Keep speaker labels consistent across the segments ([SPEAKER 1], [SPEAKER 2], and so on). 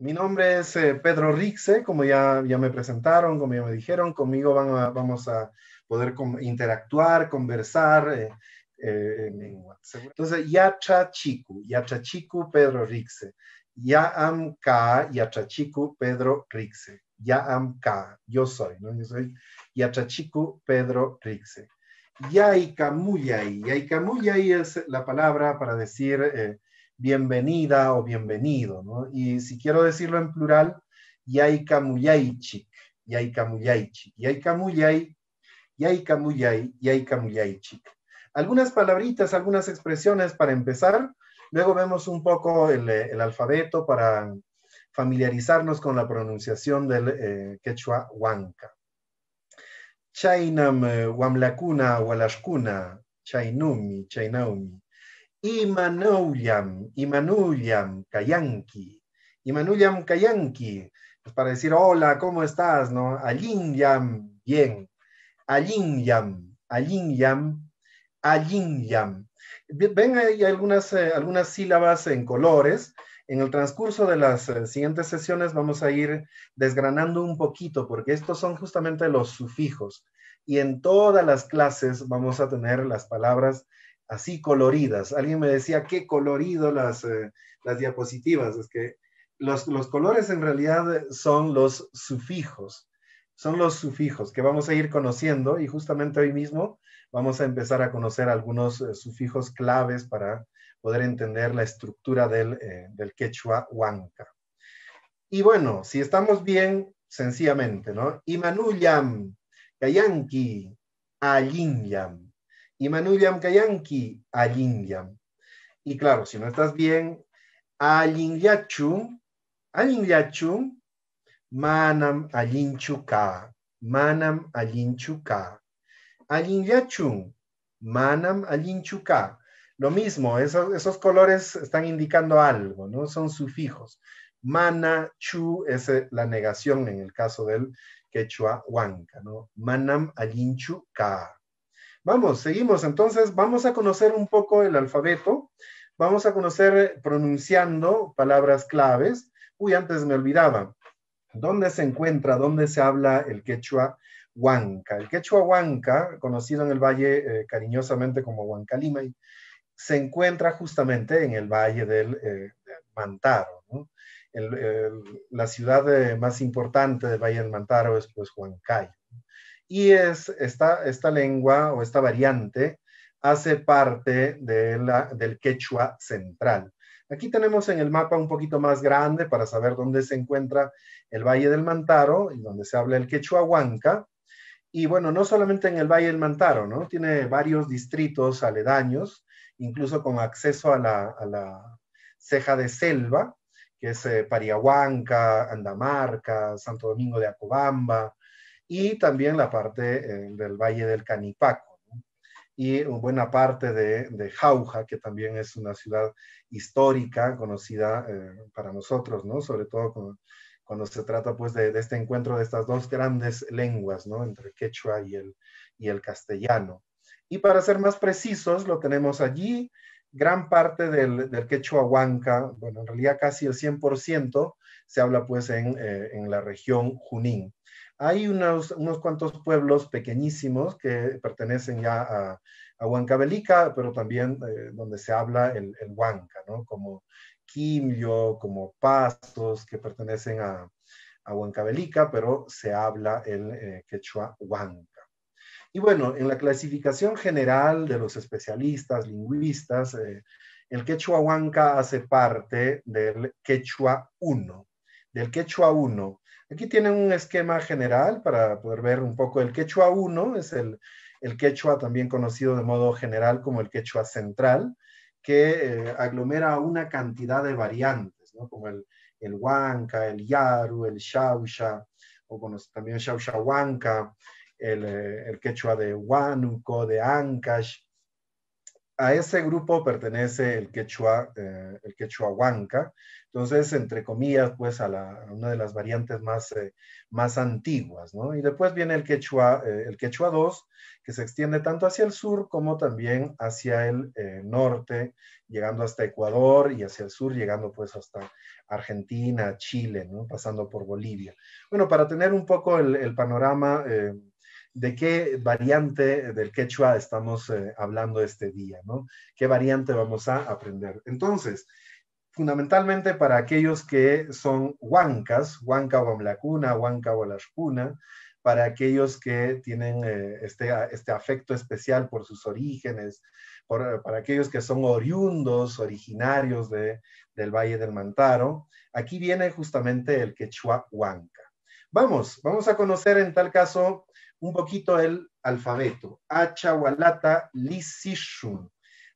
[SPEAKER 1] Mi nombre es eh, Pedro Rixe, como ya, me presentaron, como ya me dijeron, conmigo vamos a poder interactuar, conversar. Eh, eh en WhatsApp. Entonces, Yachachiku, Yachachiku Pedro Rixe. Yaamka, Yachachiku Pedro Rixe. Ya Yaamka, yo soy, ¿no? Yo soy Yachachiku Pedro Rixe. Yaikamuyai, Yaikamuyai es la palabra para decir eh, bienvenida o bienvenido, ¿no? Y si quiero decirlo en plural, yaikamuyaichik, yaikamuyaichik, yaikamuyai, yaikamuyai, yaikamuyaichik. Algunas palabritas, algunas expresiones para empezar, luego vemos un poco el, eh, alfabeto para familiarizarnos con la pronunciación del eh, quechua huanca. Chainam eh, huamlakuna, hualashcuna chainumi, chainaumi. Imanuyam, Imanuyam Kayanki, Imanuyam Kayanki, es pues para decir hola, ¿cómo estás? ¿No? Alinyam, bien. Alinyam, Alinyam, Alinyam. Ven, hay algunas, eh, algunas sílabas en colores. En el transcurso de las eh, siguientes sesiones vamos a ir desgranando un poquito, porque estos son justamente los sufijos. Y en todas las clases vamos a tener las palabras así coloridas. Alguien me decía, qué colorido las, eh, las diapositivas. Es que los, colores en realidad son los sufijos, son los sufijos que vamos a ir conociendo y justamente hoy mismo vamos a empezar a conocer algunos eh, sufijos claves para poder entender la estructura eh, del, quechua huanca. Y bueno, si estamos bien, sencillamente, ¿no? Imanuyam, Kayanki, Ayinyam Imanuliam Kayanki, Alingyam. Y claro, si no estás bien, Alingyachu, Alingyachu, Manam Alinchuka, Manam Alinchuka. Alingyachun, Manam Alinchuka. Lo mismo, esos, colores están indicando algo, ¿no? Son sufijos. Mana, chu es eh, la negación en el caso del quechua huanca, ¿no? Manam alinchu ka. Vamos, seguimos. Entonces, vamos a conocer un poco el alfabeto. Vamos a conocer eh, pronunciando palabras claves. Uy, antes me olvidaba. ¿Dónde se encuentra, dónde se habla el quechua huanca? El quechua huanca, conocido en el valle eh, cariñosamente como Huancalima, se encuentra justamente en el valle del eh, Mantaro. la ciudad más importante del valle del Mantaro es pues Huancayo. Y es esta, lengua o esta variante hace parte de del quechua central. Aquí tenemos en el mapa un poquito más grande para saber dónde se encuentra el Valle del Mantaro y donde se habla el quechua huanca. Y bueno, no solamente en el Valle del Mantaro, ¿no? Tiene varios distritos aledaños, incluso con acceso a la, ceja de selva, que es eh, Pariahuanca, Andamarca, Santo Domingo de Acobamba, y también la parte eh, del Valle del Canipaco y buena parte de, Jauja, que también es una ciudad histórica conocida eh, para nosotros, ¿no? sobre todo cuando se trata pues de, este encuentro de estas dos grandes lenguas, entre el quechua y el, y el castellano. Y para ser más precisos, lo tenemos allí, gran parte del, quechua huanca, bueno, en realidad casi el 100%, se habla pues en, eh, en la región Junín. Hay unos, unos cuantos pueblos pequeñísimos que pertenecen ya a, a Huancavelica, pero también eh, donde se habla el, Huanca, ¿no? Como Quimio, como Pasos, que pertenecen a, a Huancavelica, pero se habla el eh, quechua Huanca. Y bueno, en la clasificación general de los especialistas, lingüistas, eh, el quechua Huanca hace parte del quechua 1. Del quechua 1, Aquí tienen un esquema general para poder ver un poco el quechua 1, es el, quechua también conocido de modo general como el quechua central, que eh, aglomera una cantidad de variantes, como el, el huanca, el yaru, el shausha, o bueno, también shausha huanca, eh, el, quechua de huánuco, de ancash. A ese grupo pertenece el quechua, eh, el quechua huanca, entonces, entre comillas, pues a, la, una de las variantes más, eh, más antiguas, ¿no? Y después viene el quechua, eh, el quechua 2, que se extiende tanto hacia el sur como también hacia el eh, norte, llegando hasta Ecuador y hacia el sur, llegando pues hasta Argentina, Chile, ¿no? Pasando por Bolivia. Bueno, para tener un poco el, panorama de qué variante del quechua estamos hablando este día, ¿no? ¿Qué variante vamos a aprender? Entonces, fundamentalmente para aquellos que son huancas, huanca huamlacuna, huanca Lascuna, para aquellos que tienen eh, este, este, afecto especial por sus orígenes, eh, para aquellos que son oriundos, originarios de, del Valle del Mantaro. Aquí viene justamente el quechua huanca. Vamos, vamos a conocer en tal caso un poquito el alfabeto. Achahualata lisishun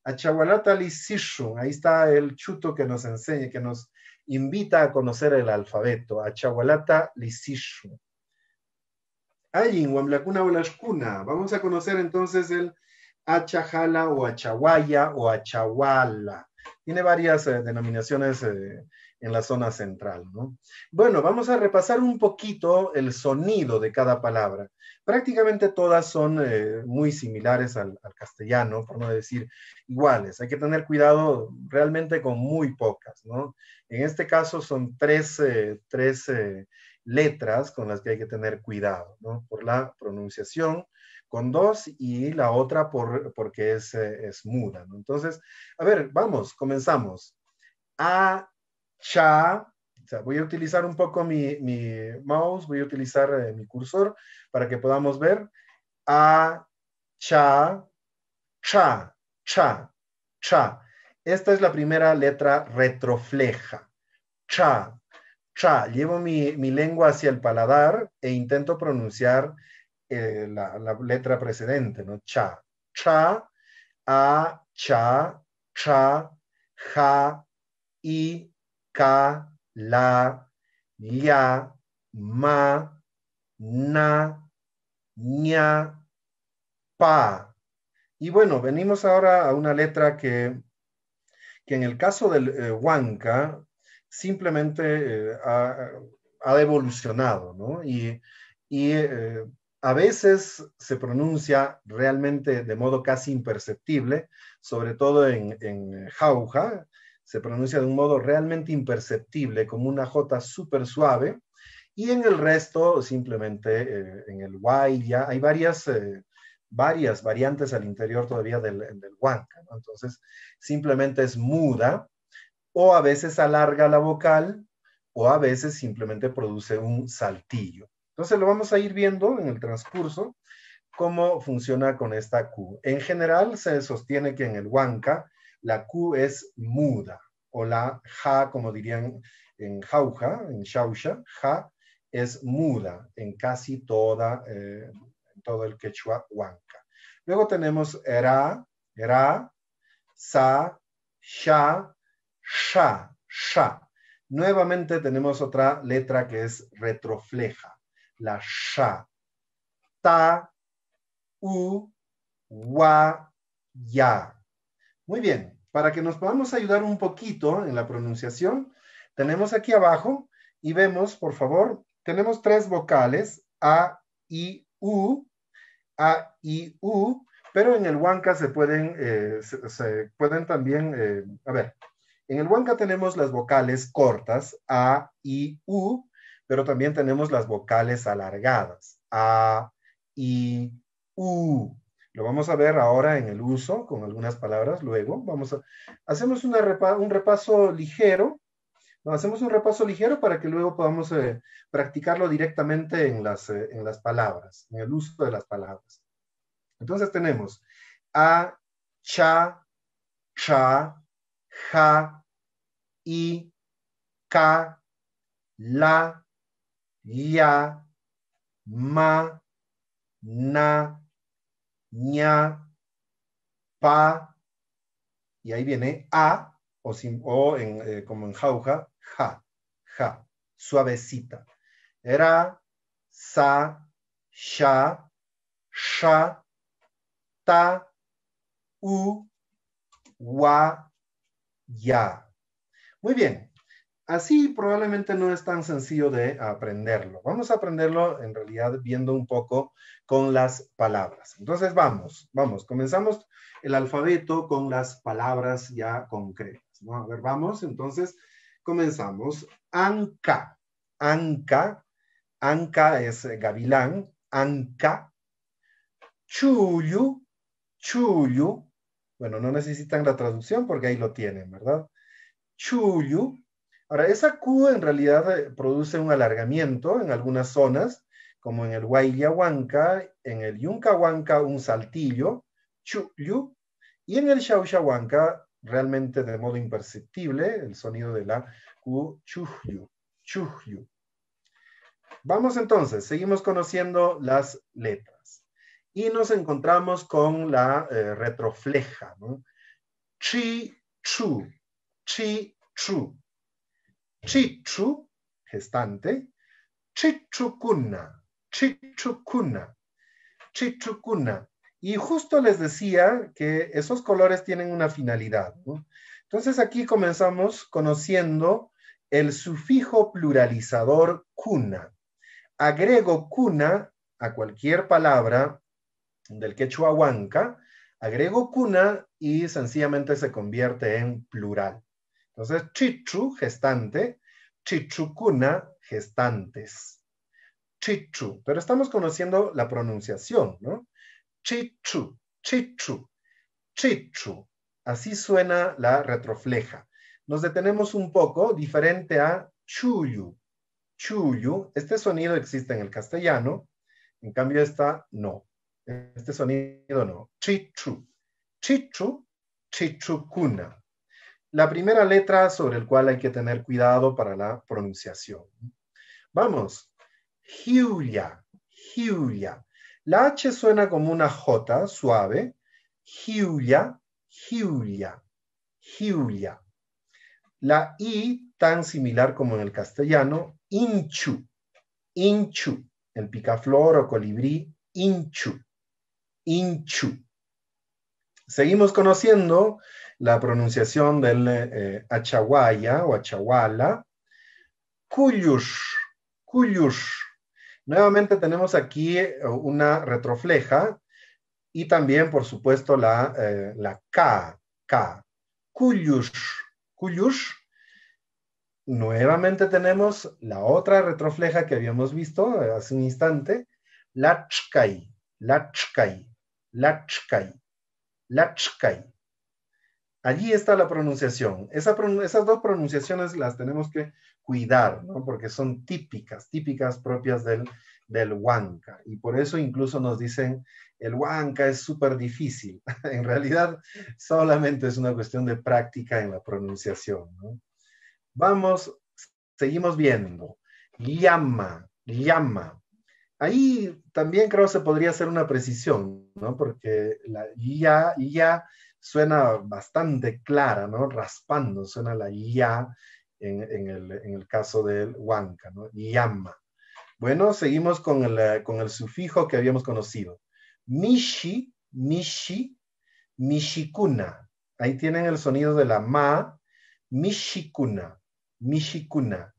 [SPEAKER 1] lisishu. ahí está el chuto que nos enseña, que nos invita a conocer el alfabeto. Achahualatalisishu. Vamos a conocer entonces el achajala o achahuaya o achahuala. Tiene varias eh, denominaciones eh, en la zona central. ¿no? Bueno, vamos a repasar un poquito el sonido de cada palabra. Prácticamente todas son eh, muy similares al, castellano, por no decir iguales. Hay que tener cuidado realmente con muy pocas. ¿no? En este caso son tres, eh, eh, letras con las que hay que tener cuidado, ¿no? por la pronunciación, con dos y la otra por, porque es, es muda. ¿no? Entonces, a ver, vamos, comenzamos. A, cha, voy a utilizar un poco mi, mouse, voy a utilizar eh, mi cursor para que podamos ver. A, cha, cha, cha, cha. Esta es la primera letra retrofleja. Cha, cha. Llevo mi, lengua hacia el paladar e intento pronunciar eh, la, la, letra precedente, ¿no? Cha, cha, a, cha, cha, ja, i, ka, la, ya, ma, na, ña, pa. Y bueno, venimos ahora a una letra que, que en el caso del eh, huanca simplemente eh, ha, evolucionado, ¿no? Y, eh, a veces se pronuncia realmente de modo casi imperceptible, sobre todo en, en jauja, se pronuncia de un modo realmente imperceptible, como una J súper suave, y en el resto, simplemente eh, en el Y ya, hay varias, eh, varias variantes al interior todavía del, del huanca, entonces simplemente es muda, o a veces alarga la vocal, o a veces simplemente produce un saltillo. Entonces lo vamos a ir viendo en el transcurso cómo funciona con esta Q. En general se sostiene que en el huanca la Q es muda, o la Ja, como dirían en Jauja, en Xauja, Ja es muda en casi toda, eh, todo el quechua huanca. Luego tenemos Era, Era, Sa, Ya, Sha, Sha. Nuevamente tenemos otra letra que es retrofleja, la Sha. Ta, U, Wa, Ya. Muy bien, para que nos podamos ayudar un poquito en la pronunciación, tenemos aquí abajo y vemos, por favor, tenemos tres vocales, A, I, U, A, I, U, pero en el Huanca se pueden, eh, se, pueden también, eh, a ver, en el Huanca tenemos las vocales cortas, A, I, U, pero también tenemos las vocales alargadas, A, I, U, lo vamos a ver ahora en el uso, con algunas palabras, luego vamos a... Hacemos un repaso ligero, hacemos un repaso ligero para que luego podamos eh, practicarlo directamente en las, eh, en las palabras, en el uso de las palabras. Entonces tenemos a, cha, cha, ja, i, ka, la, ya, ma, na, ña, pa, y ahí viene a, o, o eh, como en jauja, ja, ja, suavecita. Era sa, sha, sha, ta, u, wa, ya. Muy bien, Así probablemente no es tan sencillo de aprenderlo. Vamos a aprenderlo en realidad viendo un poco con las palabras. Entonces vamos, vamos, comenzamos el alfabeto con las palabras ya concretas. A ver, vamos, entonces comenzamos. Anca, anca, anca es eh, gavilán, anca. Chuyu, chuyu. Bueno, no necesitan la traducción porque ahí lo tienen, ¿verdad? Chuyu Ahora, esa Q en realidad eh, produce un alargamiento en algunas zonas, como en el Huayliahuanca, en el Yuncahuanca un saltillo, Chuyu, y en el Xiaoxiahuanca, realmente de modo imperceptible el sonido de la Q, Chuyu, Vamos entonces, seguimos conociendo las letras y nos encontramos con la eh, retrofleja, Chi, chu, chi, chu chichu, gestante, cuna, chichucuna, chichucuna. Y justo les decía que esos colores tienen una finalidad. Entonces aquí comenzamos conociendo el sufijo pluralizador cuna. Agrego cuna a cualquier palabra del quechua huanca, agrego cuna y sencillamente se convierte en plural. Entonces, chichu, gestante, chichucuna, gestantes. Chichu, pero estamos conociendo la pronunciación, ¿no? Chichu, chichu, chichu. Así suena la retrofleja. Nos detenemos un poco, diferente a chuyu. Chuyu, este sonido existe en el castellano, en cambio esta no. Este sonido no. Chichu, chichu, chichucuna la primera letra sobre la cual hay que tener cuidado para la pronunciación. Vamos, Julia, Julia. La H suena como una J suave. Julia, Julia, Julia. La I, tan similar como en el castellano, inchu, inchu. El picaflor o colibrí, inchu, inchu. Seguimos conociendo la pronunciación del eh, o achawala Cuyush, cuyush. Nuevamente tenemos aquí eh, una retrofleja y también, por supuesto, la, eh, la K, K. Cuyush, cuyush. Nuevamente tenemos la otra retrofleja que habíamos visto eh, hace un instante, Lachkai, lachkai, la Lachkai. la Allí está la pronunciación. esas dos pronunciaciones las tenemos que cuidar, ¿no? porque son típicas, típicas propias del, huanca. Y por eso incluso nos dicen, el huanca es súper difícil. en realidad, solamente es una cuestión de práctica en la pronunciación. Vamos, seguimos viendo. Llama, llama. Ahí también creo se podría hacer una precisión, ¿no? Porque la ya, ya suena bastante clara, ¿no? Raspando, suena la ya en, el, caso del huanca, ¿no? Yama. Bueno, seguimos eh, con el, sufijo que habíamos conocido. Mishi, mishi, mishikuna. Ahí tienen el sonido de la ma, mishikuna, mishikuna,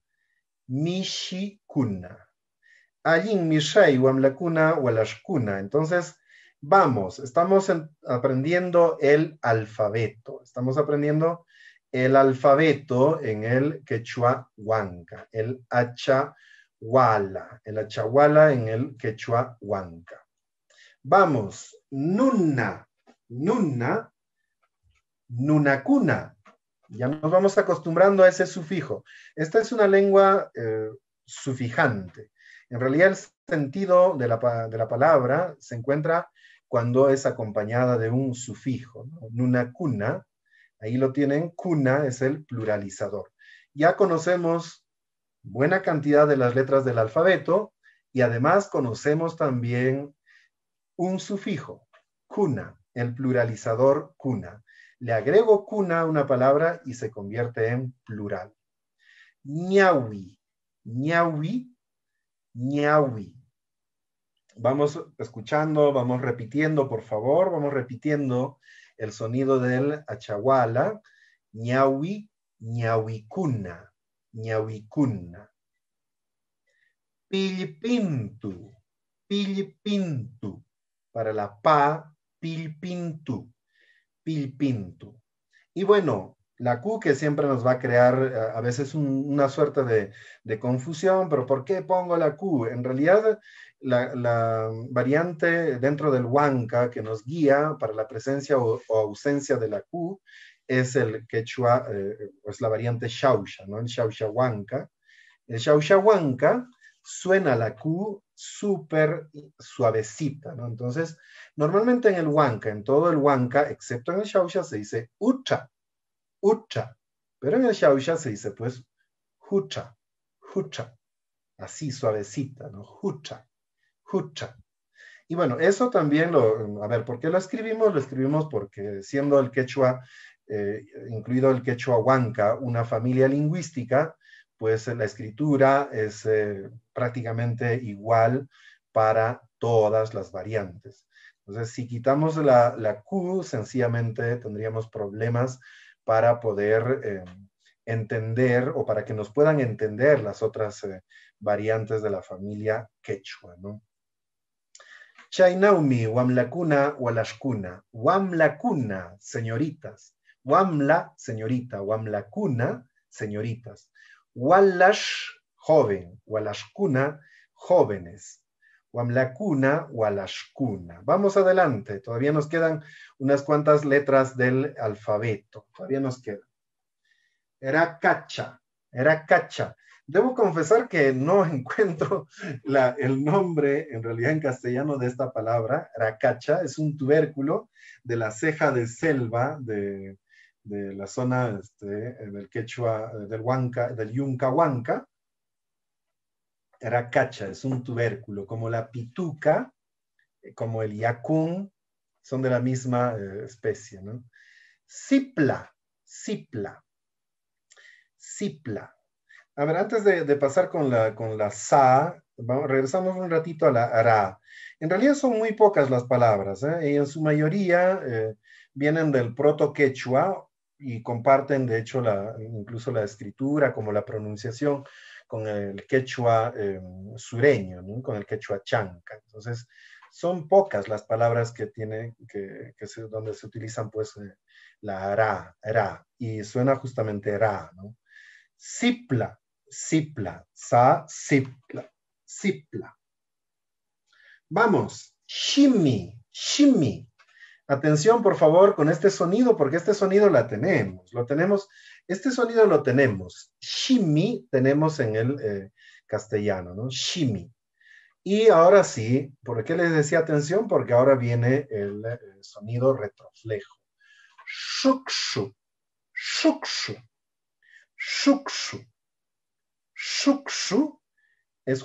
[SPEAKER 1] mishikuna. Allí mishai, wamlakuna, walashkuna. Entonces, vamos, estamos aprendiendo el alfabeto, estamos aprendiendo el alfabeto en el quechua huanca, el achahuala, el achahuala en el quechua huanca. Vamos, nuna, nuna, nunacuna. Ya nos vamos acostumbrando a ese sufijo. Esta es una lengua eh, sufijante. En realidad el sentido de la, de la palabra se encuentra cuando es acompañada de un sufijo. en una cuna, ahí lo tienen, cuna es el pluralizador. Ya conocemos buena cantidad de las letras del alfabeto y además conocemos también un sufijo, cuna, el pluralizador cuna. Le agrego cuna a una palabra y se convierte en plural. Ñawi, ñawi, ñawi vamos escuchando, vamos repitiendo, por favor, vamos repitiendo el sonido del achawala ñawi, ñawicuna, ñawicuna. pilpintu, pilpintu, Para la pa, pilpintu, pilpintu, Y bueno, la Q que siempre nos va a crear eh, a veces una suerte de, de, confusión, pero ¿por qué pongo la Q? En realidad la, variante dentro del Huanca que nos guía para la presencia o, ausencia de la Q es el quechua, eh, es la variante Shausha, ¿no? El Shausha Huanca. El Shausha Huanca suena la Q súper suavecita, ¿no? Entonces, normalmente en el Huanca, en todo el Huanca, excepto en el Shausha, se dice Ucha, Ucha. Pero en el Shausha se dice, pues, Hucha, Hucha. Así, suavecita, ¿no? Hucha. Y bueno, eso también lo, a ver, ¿por qué lo escribimos? Lo escribimos porque siendo el quechua, eh, incluido el quechua huanca, una familia lingüística, pues la escritura es eh, prácticamente igual para todas las variantes. Entonces, si quitamos la, Q, sencillamente tendríamos problemas para poder eh, entender o para que nos puedan entender las otras variantes de la familia quechua, ¿no? Chainaumi, Wamlakuna, Walashkuna. Wamlakuna, señoritas. Wamla, señorita. wamlacuna, señoritas. walash, joven. Walashkuna, jóvenes. Wamlakuna, Walashkuna. Vamos adelante. Todavía nos quedan unas cuantas letras del alfabeto. Todavía nos quedan. Era cacha. Era cacha. Debo confesar que no encuentro el nombre en realidad en castellano de esta palabra. Racacha es un tubérculo de la ceja de selva de, la zona este, del quechua, del huanca, del Racacha es un tubérculo, como la pituca, como el yacún, son de la misma eh, especie. Cipla, cipla, cipla a ver, antes de, pasar con la, con la sa, vamos, regresamos un ratito a la ara. En realidad son muy pocas las palabras, ¿eh? y en su mayoría eh, vienen del proto-quechua y comparten, de hecho, la, incluso la escritura como la pronunciación con el quechua em, sureño, con el quechua chanca. Entonces, son pocas las palabras que tiene, que, que donde se utilizan pues eh, la ara, ara, y suena justamente ra, ¿no? Cipla, sipla Sa, cipla. Cipla. Vamos. shimi shimi, Atención, por favor, con este sonido, porque este sonido la tenemos. Lo tenemos. Este sonido lo tenemos. shimi tenemos en el eh, castellano, ¿no? Shimi. Y ahora sí, ¿por qué les decía atención? Porque ahora viene el, eh, sonido retroflejo. Shukshu, shukshu, shukshu. Shuxu es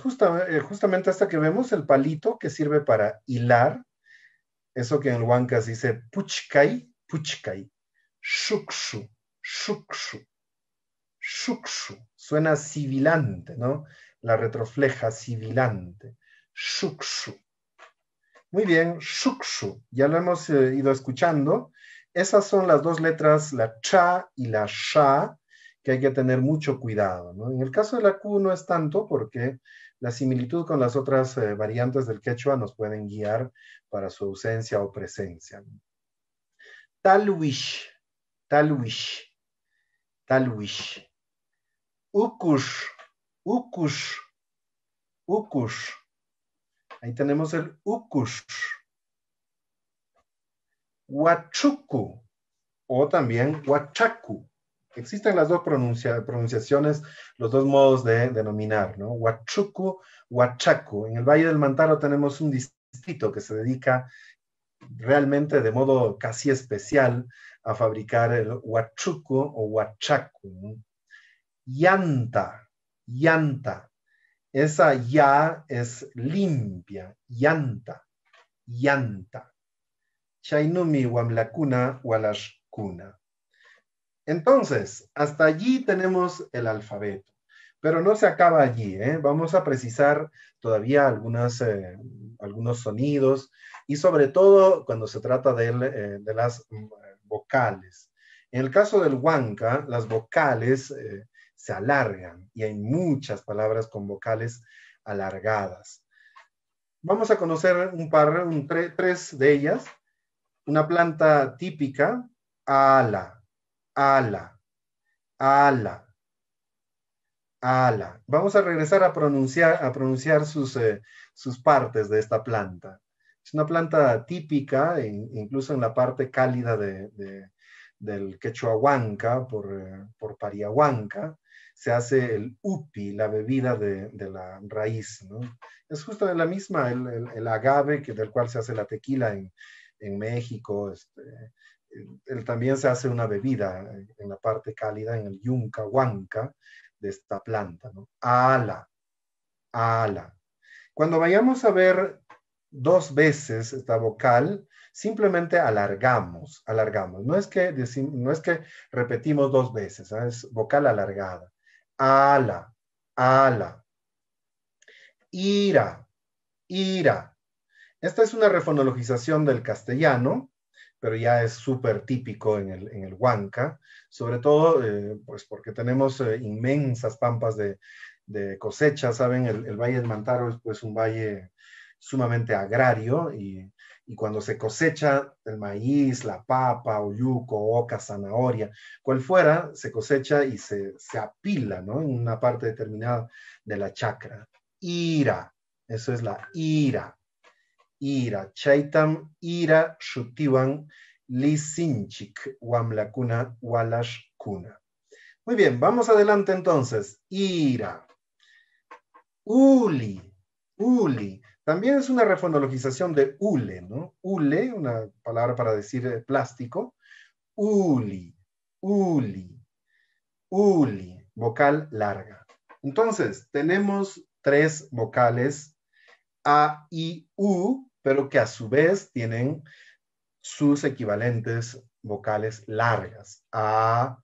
[SPEAKER 1] eh, justamente hasta que vemos el palito que sirve para hilar, eso que en el Huanca dice puchkai, puchkai, Shuxu, shuxu, shuxu. suena sibilante, ¿no? La retrofleja sibilante, Shuxu. Muy bien, shuxu. ya lo hemos eh, ido escuchando. Esas son las dos letras, la cha y la sha, que hay que tener mucho cuidado. En el caso de la Q no es tanto porque la similitud con las otras eh, variantes del quechua nos pueden guiar para su ausencia o presencia. Talwish, talwish, talwish. Ukush, ukush, ukush. Ahí tenemos el ukush. Huachuku. o también huachacu existen las dos pronunciaciones, los dos modos de denominar, ¿no? Huachuco, Huachaco. En el Valle del Mantaro tenemos un distrito que se dedica realmente de modo casi especial a fabricar el huachucu o huachacu Yanta, Llanta, llanta. Esa ya es limpia, llanta, llanta. Chainumi huamlacuna walashkuna. Entonces, hasta allí tenemos el alfabeto. Pero no se acaba allí, ¿eh? vamos a precisar todavía algunas, eh, algunos sonidos y sobre todo cuando se trata eh, de, las mm, vocales. En el caso del huanca, las vocales se alargan y hay muchas palabras con vocales alargadas. Vamos a conocer un par, tres de ellas. Una planta típica, ala, ala, ala, ala. Vamos a regresar a pronunciar, a pronunciar sus, eh, sus partes de esta planta. Es una planta típica, incluso en la parte cálida del quechuahuanca, por, eh, por pariahuanca, se hace el upi, la bebida de, la raíz. Es justo de la misma, el, agave del cual se hace la tequila en, México, este, él también se hace una bebida en la parte cálida, en el yunca huanca de esta planta, Ala, ala. Cuando vayamos a ver dos veces esta vocal, simplemente alargamos, alargamos. No es que, no es que repetimos dos veces, ¿ah? es vocal alargada. Ala, ala. Ira, ira. Esta es una refonologización del castellano pero ya es súper típico en el, Huanca, sobre todo eh, pues porque tenemos eh, inmensas pampas de, cosecha, ¿saben? El, Valle del Mantaro es pues, un valle sumamente agrario y, cuando se cosecha el maíz, la papa, oyuco, oca, zanahoria, cual fuera, se cosecha y se, se apila, En una parte determinada de la chacra. Ira, eso es la ira ira. Chaitam ira shutiwan lisinchik wamlakuna walashkuna. Muy bien, vamos adelante entonces. Ira. Uli. Uli. También es una refonologización de ule, ¿no? Ule, una palabra para decir eh, plástico. Uli. Uli. Uli. Vocal larga. Entonces, tenemos tres vocales. A, I, U, pero que a su vez tienen sus equivalentes vocales largas. A,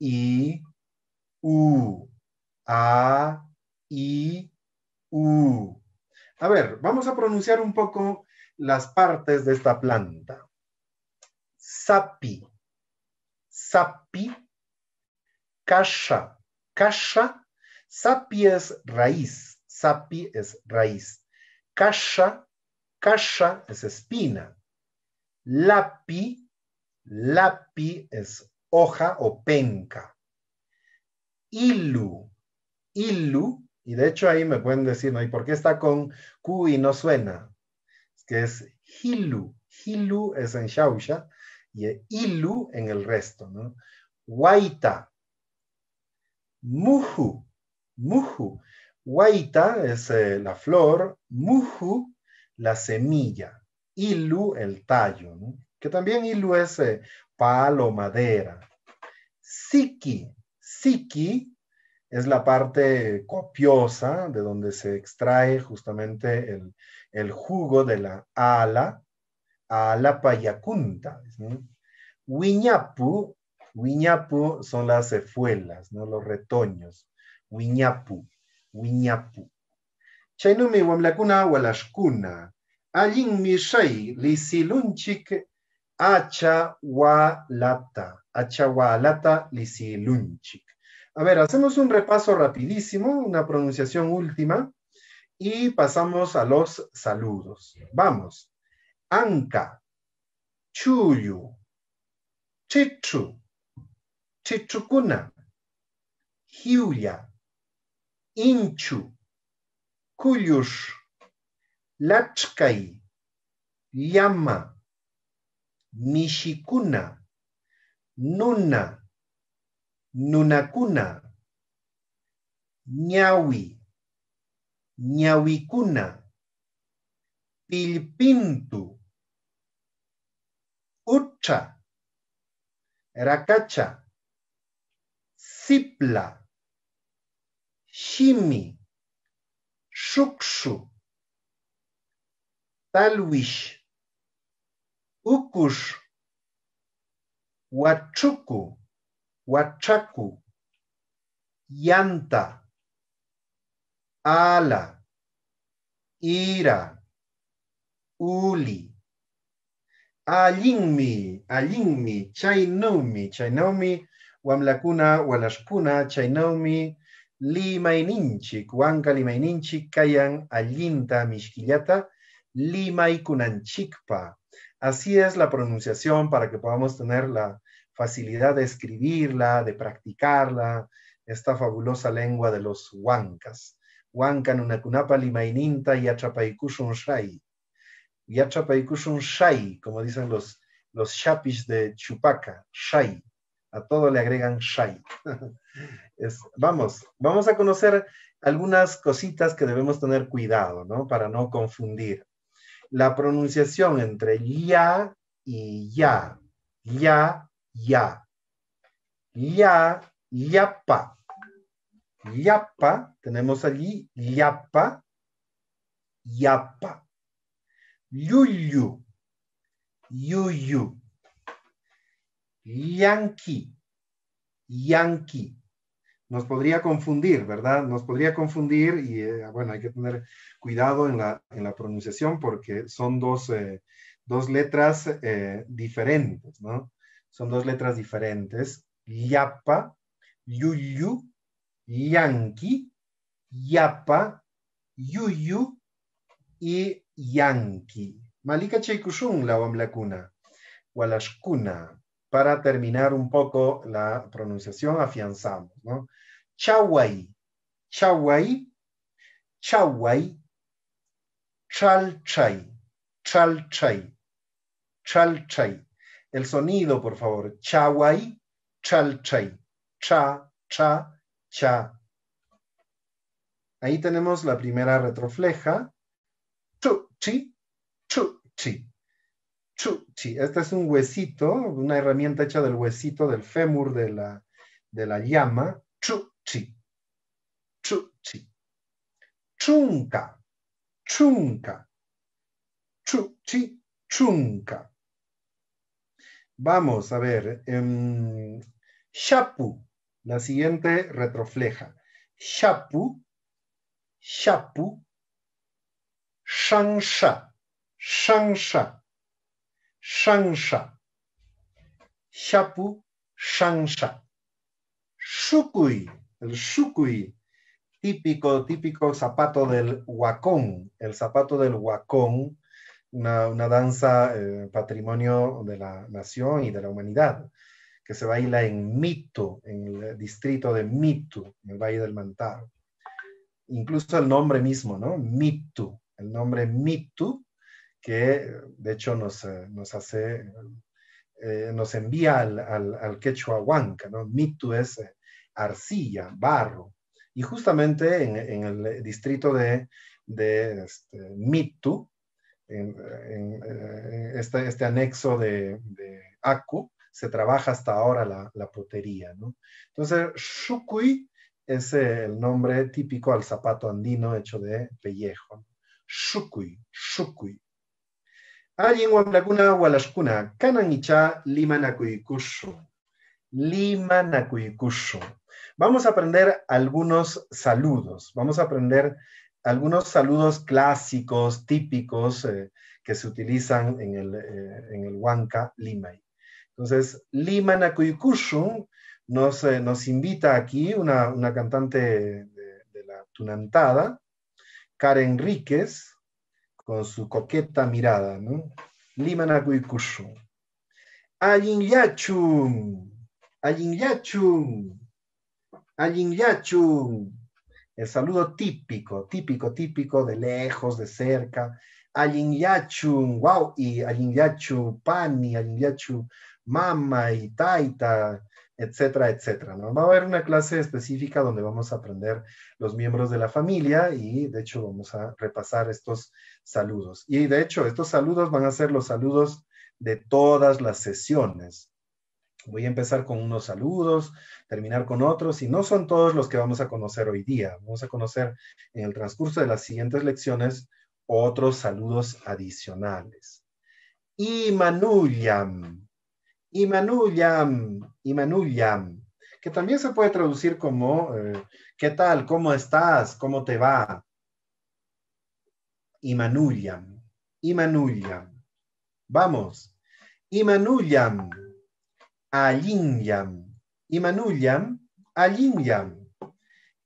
[SPEAKER 1] I, U. A, I, U. A ver, vamos a pronunciar un poco las partes de esta planta. Sapi, sapi, cacha kasha. Sapi es raíz, sapi es raíz. Kasha Kasha es espina. Lapi, lapi es hoja o penca. Ilu, ilu, y de hecho ahí me pueden decir, ¿no? ¿Y por qué está con Q y no suena? Es que es hilu. Hilu es en Shausha y ilu en el resto, ¿no? Waita, muhu, muhu. Waita es eh, la flor, muhu la semilla, ilu el tallo, que también ilu es eh, palo, madera. Siki, siki es la parte copiosa de donde se extrae justamente el, jugo de la ala, ala payacunta. Huiñapu, Wiñapu, wiñapu son las cefuelas, ¿no? los retoños. Wiñapu, wiñapu. Chaynumi wamlakuna walashkuna. allinmi mishay lisilunchik achawalata. Achawalata lisilunchik. A ver, hacemos un repaso rapidísimo, una pronunciación última y pasamos a los saludos. Vamos. Anka, Chuyu, Chichu, Chichukuna. Hiuya, Inchu, Kuyush, Lachkai, Llama, Mishikuna, Nuna, Nunakuna, Ñawi, Ñawikuna, Pilpintu, Ucha, Rakacha, Sipla, Shimi, shukshu, talwish, ukush, huachuku, huachaku, yanta ala, ira, uli. Allinmi, allinmi, chainomi, chainomi, wamlakuna walaskuna, chainomi, Lima limayninchik, wanka limayninchik cayan allinta y kunanchikpa. Así es la pronunciación para que podamos tener la facilidad de escribirla, de practicarla, esta fabulosa lengua de los huancas. Huanca y y y shai. Yachapaikushun shai, como dicen los, los chapis de Chupaca, shai. A todo le agregan shai. vamos, vamos a conocer algunas cositas que debemos tener cuidado, ¿no? Para no confundir. La pronunciación entre ya y ya, ya, ya, ya, ya yapa, yapa, tenemos allí yapa, yapa, yuyu, yuyu, yanqui, yanqui, nos podría confundir, ¿verdad? Nos podría confundir y eh, bueno, hay que tener cuidado en la, pronunciación porque son dos, eh, letras eh, diferentes, ¿no? Son dos letras diferentes. Yapa, yuyu, yanqui, yapa, yuyu y yanqui. Malika chaykushun la wamlakuna, walashkuna para terminar un poco la pronunciación, afianzamos, ¿no? chauay, chauay, chalchay, chalchay, chalchay. El sonido, por favor, chauay, chalchay, cha, cha, cha. Ahí tenemos la primera retrofleja, chu, chi, chu, chi chuchi. Este es un huesito, una herramienta hecha del huesito del fémur de la, llama. Chuchi. Chuchi. Chunca. Chunca. Chuchi. Chunca. Vamos a ver. Em, shapu. La siguiente retrofleja. Shapu. Shapu. Shansha. Shangsha. Shansha. Shapu Shansha. Shukui, el shukui, típico, típico zapato del huacón, el zapato del huacón, una, danza eh, patrimonio de la nación y de la humanidad, que se baila en Mitu, en el distrito de Mitu, en el Valle del Mantaro. Incluso el nombre mismo, ¿no? Mitu, el nombre Mitu que de hecho nos, eh, hace, eh, nos envía al, al, quechua huanca, Mitu es eh, arcilla, barro. Y justamente en, en el distrito de, de este, Mitu, en, este, este, anexo de, Acu, se trabaja hasta ahora la, la potería. ¿no? Entonces, Shukui es el nombre típico al zapato andino hecho de pellejo. Shukui, Shukui. Allin wamlakuna walaskuna kanan Lima Vamos a aprender algunos saludos. Vamos a aprender algunos saludos clásicos, típicos, eh, que se utilizan en el, eh, Huanca Limay. Entonces, lima nos, eh, nos invita aquí una, cantante de, de, la Tunantada, Karen Ríquez, con su coqueta mirada, ¿no? kushu. Ayin Yachum. Ayin Yachum. El saludo típico, típico, típico, de lejos, de cerca, y y yachu pani, yachu mama y taita, etcétera, etcétera. Va a haber una clase específica donde vamos a aprender los miembros de la familia y de hecho vamos a repasar estos saludos. Y de hecho estos saludos van a ser los saludos de todas las sesiones. Voy a empezar con unos saludos, terminar con otros, y no son todos los que vamos a conocer hoy día. Vamos a conocer en el transcurso de las siguientes lecciones otros saludos adicionales. Imanuyam, Imanuyam, Imanuyam, que también se puede traducir como, eh, ¿qué tal? ¿Cómo estás? ¿Cómo te va? Imanuyam, Imanuyam. Vamos. Imanuyam, Alinyam, Imanuyam, Alinyam,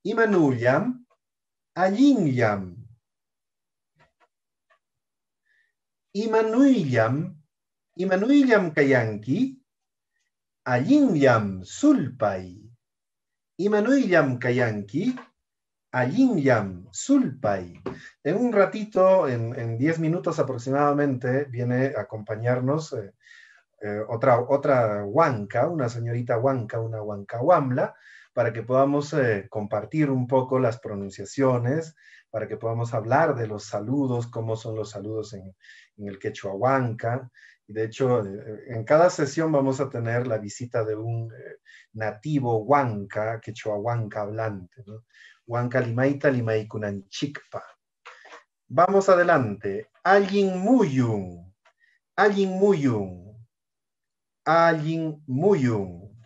[SPEAKER 1] Imanuyam, Alinyam. Imanuillam, Imanuillam kayanki, allinyam sulpay. Imanuillam kayanki, allinyam sulpay. En un ratito, en 10 minutos aproximadamente, viene a acompañarnos eh, eh, otra, otra huanca, una señorita huanca, una huanca huamla, para que podamos eh, compartir un poco las pronunciaciones, para que podamos hablar de los saludos, cómo son los saludos en, el quechuahuanca. Y de hecho, eh, eh, en cada sesión vamos a tener la visita de un eh, nativo huanca, Huanca hablante, ¿no? huanca limaita Limaikunanchikpa. Vamos adelante. Alguien muyun. Alguien muyun. Alguien muyun.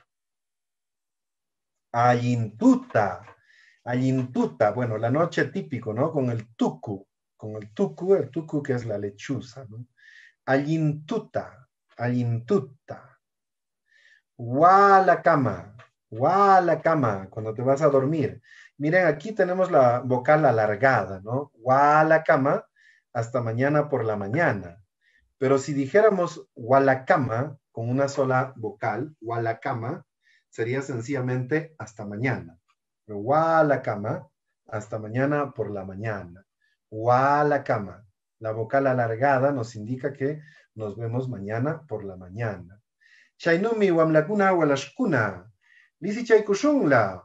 [SPEAKER 1] Alguien tuta. Ayintuta, bueno, la noche típico, ¿no? Con el tucu, con el tucu, el tucu que es la lechuza, ¿no? Ayintuta, ayintuta. Wa la cama, wa la cama, cuando te vas a dormir. Miren, aquí tenemos la vocal alargada, ¿no? Wa la cama, hasta mañana por la mañana. Pero si dijéramos wa la cama, con una sola vocal, wa la cama, sería sencillamente hasta mañana. Wa la cama, hasta mañana por la mañana. Wa la cama. La vocal alargada nos indica que nos vemos mañana por la mañana. Chainumi wamlakuna walashkuna. Lisi chaykushungla.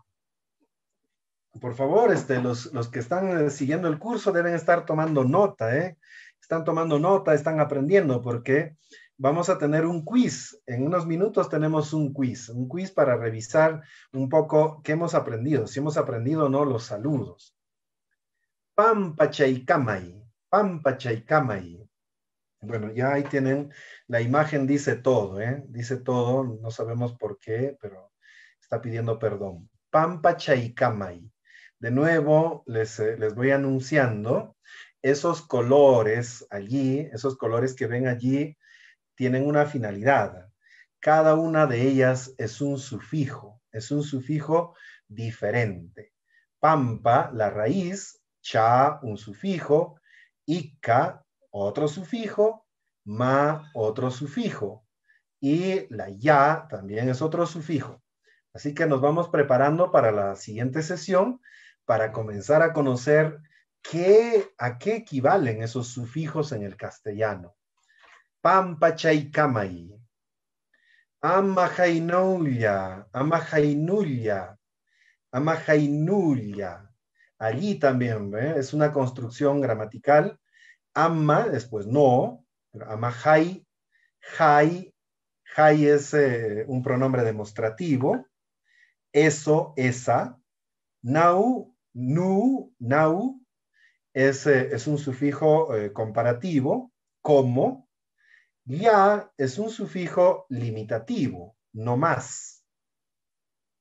[SPEAKER 1] Por favor, este, los, los que están eh, siguiendo el curso deben estar tomando nota, ¿eh? Están tomando nota, están aprendiendo, porque vamos a tener un quiz. En unos minutos tenemos un quiz, un quiz para revisar un poco qué hemos aprendido, si hemos aprendido o no los saludos. Pampa Chaykamay, Pampa Chaykamay, Bueno, ya ahí tienen, la imagen dice todo, ¿eh? Dice todo, no sabemos por qué, pero está pidiendo perdón. Pampa Chaykamay, De nuevo, les, eh, les voy anunciando esos colores allí, esos colores que ven allí tienen una finalidad. Cada una de ellas es un sufijo, es un sufijo diferente. Pampa, la raíz, cha, un sufijo, ica, otro sufijo, ma, otro sufijo, y la ya también es otro sufijo. Así que nos vamos preparando para la siguiente sesión para comenzar a conocer qué, a qué equivalen esos sufijos en el castellano pampachaykamay. Amajainulla, amajainulla, amajainulla. Allí también ¿eh? es una construcción gramatical. Ama, después no, pero amajai, jai, jai es eh, un pronombre demostrativo. Eso, esa. Nau, nu, nau, es, eh, es un sufijo eh, comparativo, como, ya es un sufijo limitativo, no más.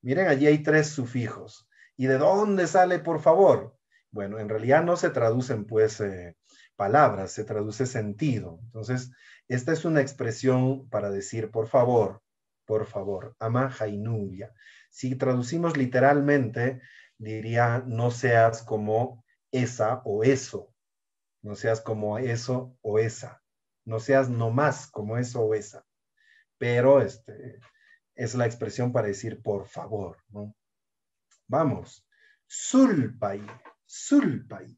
[SPEAKER 1] Miren, allí hay tres sufijos. ¿Y de dónde sale, por favor? Bueno, en realidad no se traducen, pues, eh, palabras, se traduce sentido. Entonces, esta es una expresión para decir, por favor, por favor, ama jainubia. Si traducimos literalmente, diría, no seas como esa o eso. No seas como eso o esa no seas nomás como eso o esa. Pero este, es la expresión para decir por favor, ¿no? Vamos. Sulpai, sulpai,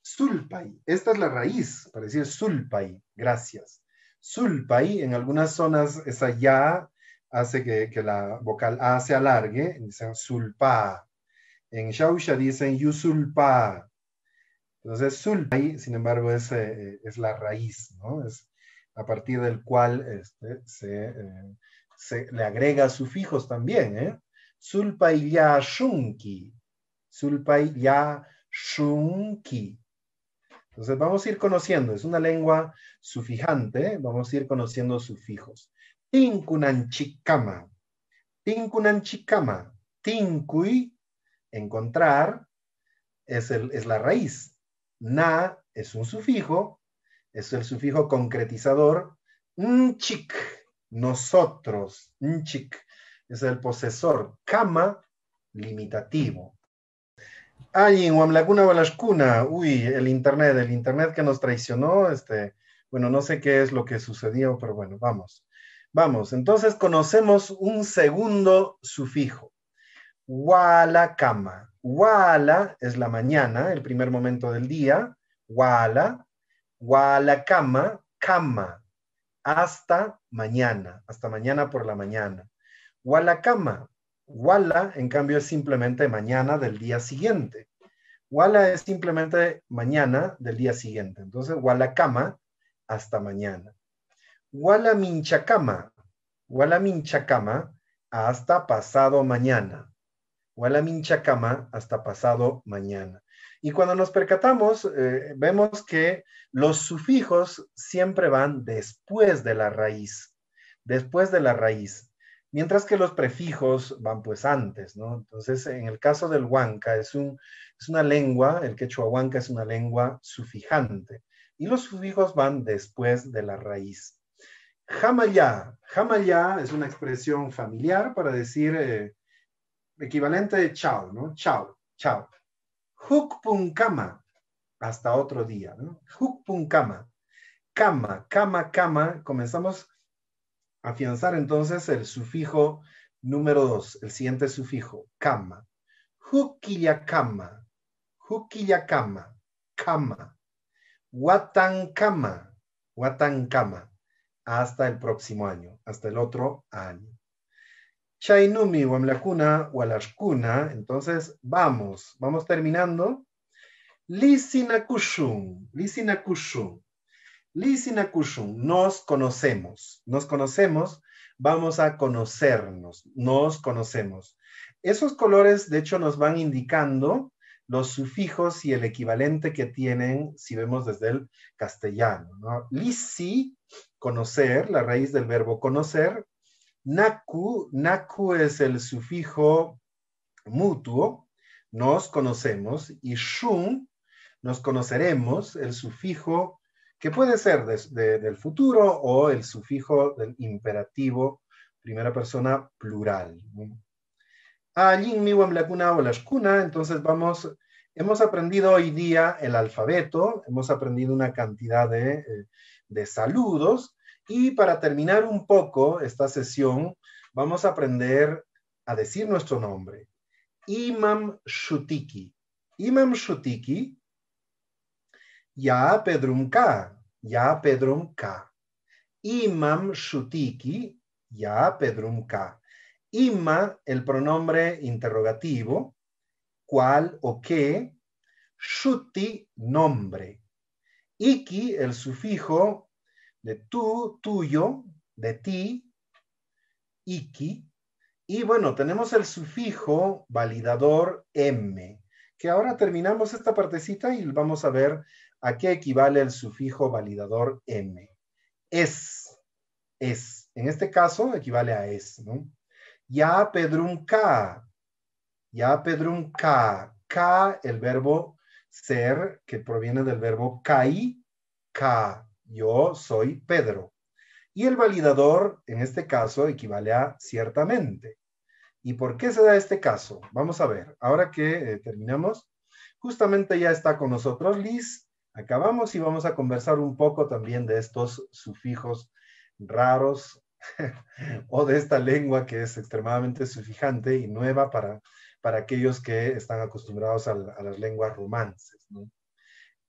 [SPEAKER 1] sulpai. Esta es la raíz para decir sulpai, gracias. Sulpai, en algunas zonas esa ya hace que, que la vocal A se alargue, dicen sulpa. En Shausha dicen yusulpa, entonces, ahí, sin embargo, es, eh, eh, es la raíz, ¿no? Es a partir del cual este, eh, se, le agrega sufijos también, ¿eh? Sulpai ya shunki. Sulpai ya shunki. Entonces vamos a ir conociendo, es una lengua sufijante, vamos a ir conociendo sufijos. Tinkunanchikama. Tinkunanchikama. Tinkui, encontrar, es, el, es la raíz. Na es un sufijo, es el sufijo concretizador. Nchik, nosotros. Nchik es el posesor. Kama, limitativo. Ay, Huamlacuna Balashcuna, uy, el internet, el internet que nos traicionó, este, bueno, no sé qué es lo que sucedió, pero bueno, vamos. Vamos, entonces conocemos un segundo sufijo. cama. Wala es la mañana, el primer momento del día. Wala. Wala cama, cama. Hasta mañana, hasta mañana por la mañana. Wala kama. Wala, en cambio, es simplemente mañana del día siguiente. Wala es simplemente mañana del día siguiente. Entonces, wala cama hasta mañana. Wala minchacama. Wala minchacama hasta pasado mañana o a la Minchacama hasta pasado mañana. Y cuando nos percatamos, eh, vemos que los sufijos siempre van después de la raíz, después de la raíz, mientras que los prefijos van pues antes, ¿no? Entonces, en el caso del huanca, es, un, es una lengua, el quechua huanca es una lengua sufijante, y los sufijos van después de la raíz. Jamayá, jamayá es una expresión familiar para decir... Eh, equivalente de chao, ¿no? Chao, chao. kama. hasta otro día, ¿no? pun Kama, kama, kama. kama. Comenzamos a afianzar entonces el sufijo número dos, el siguiente sufijo, kama. kama, hukiyakama, kama. Watan kama. Hasta el próximo año, hasta el otro año. Chainumi, Wamlakuna, Walashkuna. Entonces, vamos, vamos terminando. Lisinakushun, Lisinakushun, Lisinakushun, nos conocemos, nos conocemos, vamos a conocernos, nos conocemos. Esos colores, de hecho, nos van indicando los sufijos y el equivalente que tienen si vemos desde el castellano. ¿no? Lisi, conocer, la raíz del verbo conocer, Naku, naku es el sufijo mutuo, nos conocemos, y shun, nos conoceremos, el sufijo que puede ser del futuro o el sufijo del imperativo, primera persona plural. o ah, Entonces vamos, hemos aprendido hoy día el alfabeto, hemos aprendido una cantidad de eh, saludos y para terminar un poco esta sesión, vamos a aprender a decir nuestro nombre. Imam Shutiki. Imam Shutiki. Ya ka Ya ka Imam Shutiki. Ya pedrunka. Ima, el pronombre interrogativo. ¿Cuál o qué? Shuti, nombre. Iki, el sufijo de tú, tuyo, de ti, iki. Y bueno, tenemos el sufijo validador m, que ahora terminamos esta partecita y vamos a ver a qué equivale el sufijo validador m. Es, es. En este caso equivale a es, ¿no? Ya PEDRUN ka. Ya PEDRUN k Ka, el verbo ser, que proviene del verbo kai, ka yo soy Pedro. Y el validador, en este caso, equivale a ciertamente. ¿Y por qué se da este caso? Vamos a ver, ahora que eh, terminamos, justamente ya está con nosotros Liz. Acabamos y vamos a conversar un poco también de estos sufijos raros o de esta lengua que es extremadamente sufijante y nueva para, para aquellos que están acostumbrados a, las lenguas romances.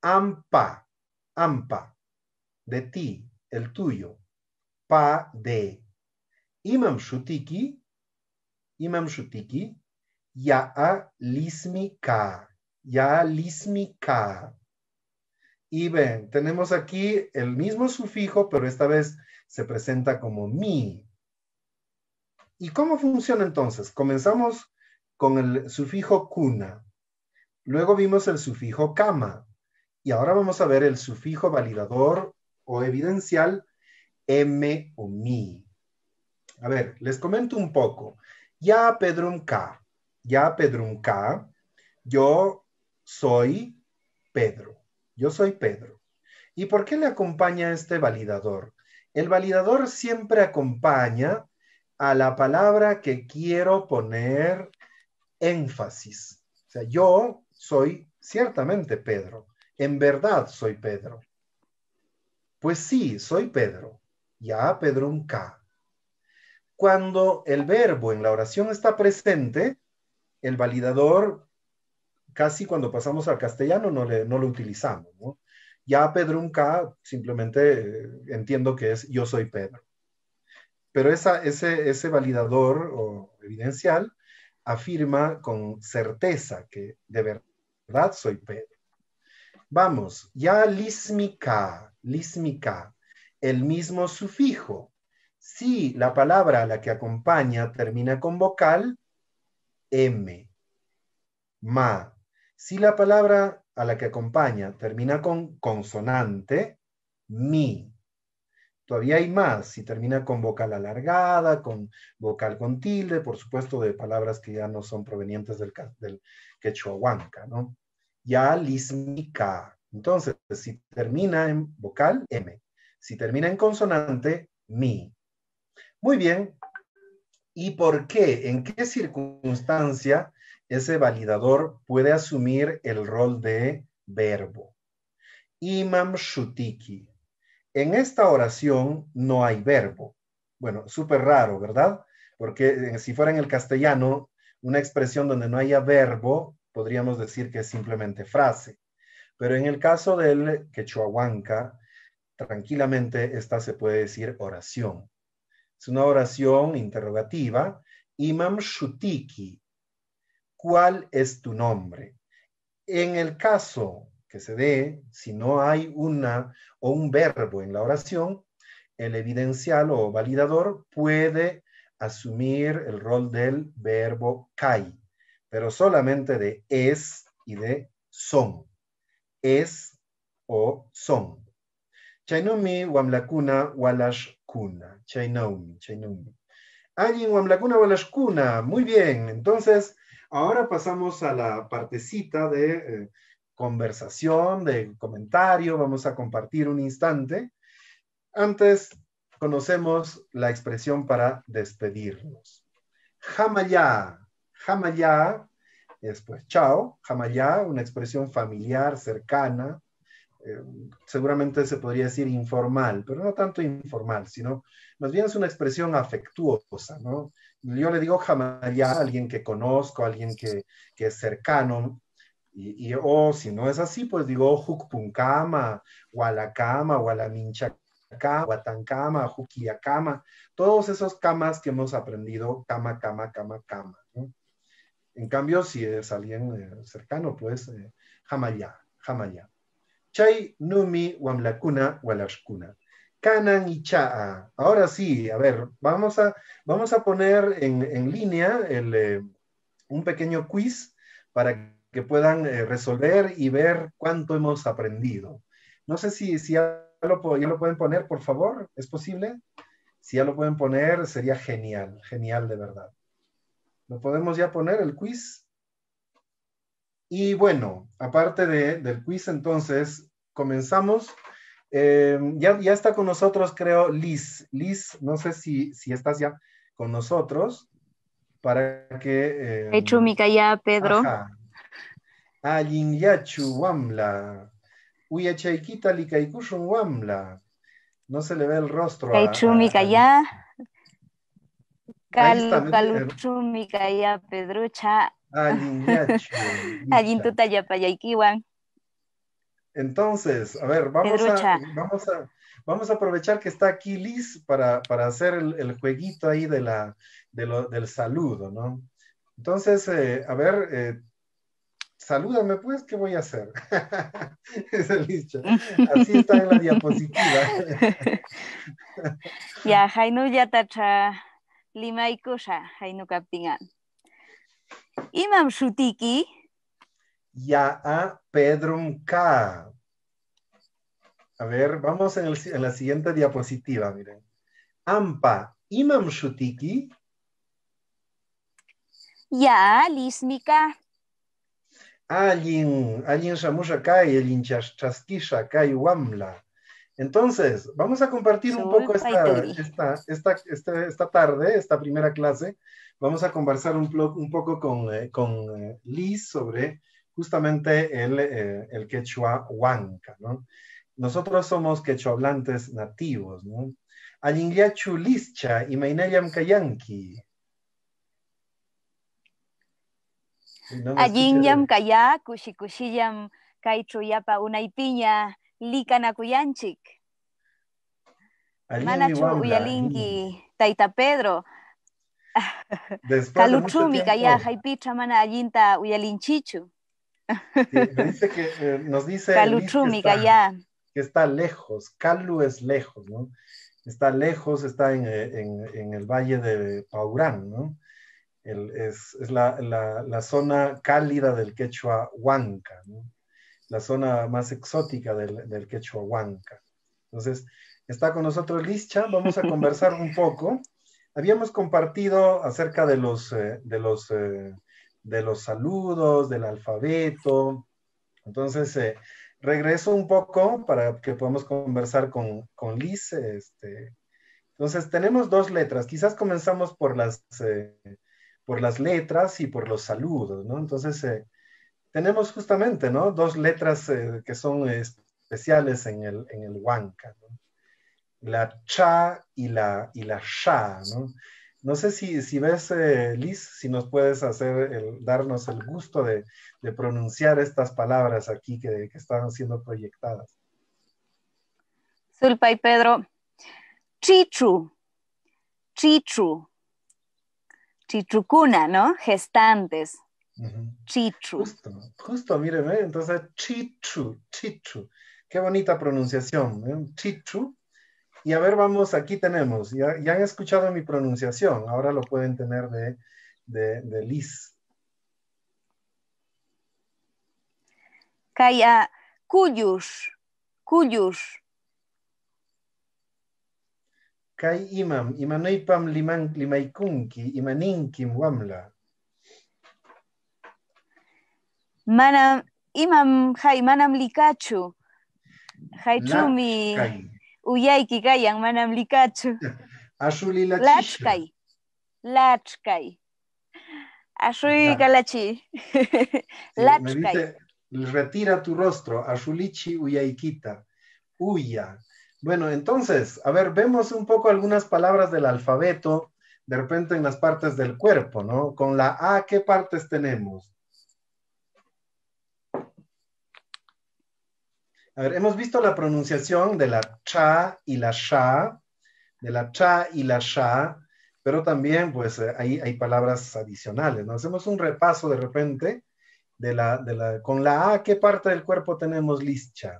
[SPEAKER 1] Ampa, ampa de ti, el tuyo. Pa de. Imam shutiki, imam shutiki, ya lismi ka, ya lismi ka. Y ven, tenemos aquí el mismo sufijo, pero esta vez se presenta como mi. ¿Y cómo funciona entonces? Comenzamos con el sufijo kuna. Luego vimos el sufijo kama. Y ahora vamos a ver el sufijo validador o evidencial M o mi. A ver, les comento un poco. Ya K, ya K, yo soy Pedro, yo soy Pedro. ¿Y por qué le acompaña este validador? El validador siempre acompaña a la palabra que quiero poner énfasis. O sea, yo soy ciertamente Pedro, en verdad soy Pedro. Pues sí, soy Pedro. Ya, Pedro un K. Cuando el verbo en la oración está presente, el validador, casi cuando pasamos al castellano, no, lo utilizamos. Ya Pedro un K, simplemente eh, entiendo que es yo soy Pedro. Pero esa, ese, ese validador o evidencial afirma con certeza que de verdad soy Pedro. Vamos, ya lismica lismica el mismo sufijo. Si la palabra a la que acompaña termina con vocal, M. Ma. Si la palabra a la que acompaña termina con consonante, mi. Todavía hay más, si termina con vocal alargada, con vocal con tilde, por supuesto de palabras que ya no son provenientes del, quechua huanca, ¿no? Ya lismica entonces, si termina en vocal, M. Si termina en consonante, mi. Muy bien. ¿Y por qué? ¿En qué circunstancia ese validador puede asumir el rol de verbo? Imam shutiki. En esta oración no hay verbo. Bueno, súper raro, ¿verdad? Porque eh, si fuera en el castellano, una expresión donde no haya verbo, podríamos decir que es simplemente frase. Pero en el caso del quechuahuanca, tranquilamente esta se puede decir oración. Es una oración interrogativa. Imam Shutiki, ¿cuál es tu nombre? En el caso que se dé, si no hay una o un verbo en la oración, el evidencial o validador puede asumir el rol del verbo kai, pero solamente de es y de son es o son. Chainumi wamlakuna walashkuna. Chainomi, Chainumi. Ayin wamlakuna walashkuna. Muy bien, entonces ahora pasamos a la partecita de eh, conversación, de comentario. Vamos a compartir un instante. Antes conocemos la expresión para despedirnos. Jamaya. Jamaya Después, chao, jamayá, una expresión familiar, cercana, eh, seguramente se podría decir informal, pero no tanto informal, sino más bien es una expresión afectuosa, ¿no? Yo le digo jamayá a alguien que conozco, a alguien que, es cercano, y, o oh, si no es así, pues digo oh, jukpunkama, walakama, walaminchakama, watankama, hukiyakama. todos esos camas que hemos aprendido, cama, cama, cama, cama. En cambio, si es alguien eh, cercano, pues, jamaya, eh, jamaya. Chay numi wamlakuna walashkuna. Kanan y Chaa. Ahora sí, a ver, vamos a, vamos a poner en, línea eh, un pequeño quiz para que puedan resolver y ver cuánto hemos aprendido. No sé si, si lo, ya, lo, pueden poner, por favor, ¿es posible? Si ya lo pueden poner, sería genial, genial de verdad. Lo podemos ya poner el quiz. Y bueno, aparte del quiz, entonces comenzamos. Em, ya, ya, está con nosotros, creo, Liz. Liz, no sé si, estás ya con nosotros para que... Eh, em,
[SPEAKER 2] ya, Pedro.
[SPEAKER 1] alingyachu wamla. Uyachayquita Likaikushun, wamla. No se le ve el rostro. Echumica
[SPEAKER 2] ya. Pedrucha.
[SPEAKER 1] Entonces, a ver, vamos a, vamos vamos a aprovechar que está aquí Liz para, para hacer el, jueguito ahí de la, del saludo, ¿no? Entonces, eh, a ver, eh, salúdame pues, ¿qué voy a hacer? Así está en la diapositiva.
[SPEAKER 2] Ya, Jainu ya tacha no captingan. Imam shutiki.
[SPEAKER 1] a pedrum ka. A ver, vamos en, la siguiente diapositiva, miren. Ampa, imam shutiki.
[SPEAKER 2] Ya, lismika.
[SPEAKER 1] Alin, alin shamusha kai, alin chaskisha kai wamla. Entonces, vamos a compartir un poco esta, tarde, esta primera clase. Vamos a conversar un, un poco con, eh, eh, Liz sobre justamente el, eh, quechua huanca. Nosotros somos quechua hablantes nativos. ¿no? Alingiachu y mainayam kayanki. Alingyaram
[SPEAKER 2] kaya, piña. unaipiña. Licanacuyanchik, Manachu Uyalinki, Taita Pedro,
[SPEAKER 1] Caluchumi, Callaja
[SPEAKER 2] Jaipicha, Uyalinchichu.
[SPEAKER 1] dice que, eh, nos dice que, está, lejos, Calu es lejos, ¿no? Está lejos, está en, eh, el valle de Paurán, ¿no? es, la, la, zona cálida del quechua Huanca, ¿no? la zona más exótica del, del Huanca. Entonces, está con nosotros Lischa, vamos a conversar un poco. Habíamos compartido acerca de los, eh, de los, eh, de los saludos, del alfabeto. Entonces, eh, regreso un poco para que podamos conversar con, con Liz. Este. Entonces, tenemos dos letras. Quizás comenzamos por las, por las letras y por los saludos, ¿no? Entonces, tenemos justamente, Dos letras eh, que son especiales en el, huanca, La cha y la, y la sha, ¿no? No sé si, si ves, eh, Liz, si nos puedes hacer darnos el gusto de, pronunciar estas palabras aquí que, que están siendo proyectadas.
[SPEAKER 2] Sulpa y Pedro. Chichu, chichu, chichucuna, ¿no? Gestantes,
[SPEAKER 1] Chichu. Justo, justo, ¿eh? entonces chichu, chichu. Qué bonita pronunciación, ¿eh? chichu. Y a ver, vamos, aquí tenemos, ya, ya, han escuchado mi pronunciación, ahora lo pueden tener de, de, de Liz.
[SPEAKER 2] Kaya, cuyus, cuyus.
[SPEAKER 1] Kai imam, y liman, limaikunki, imaninkim wamla.
[SPEAKER 2] Manam, imam hay manam likachu. Haychumi uyaiki kayan manam likachu.
[SPEAKER 1] Lachkai.
[SPEAKER 2] lachkai. kalachi. Lachkai.
[SPEAKER 1] Retira tu rostro, Ashulichi uyaikita. Uya. Bueno, entonces, a ver, vemos un poco algunas palabras del alfabeto, de repente en las partes del cuerpo, ¿no? Con la A, ¿qué partes tenemos? A ver, hemos visto la pronunciación de la cha y la sha, de la cha y la sha, pero también pues eh, ahí hay palabras adicionales, Hacemos un repaso de repente de la, con la A, ¿qué parte del cuerpo tenemos lischa?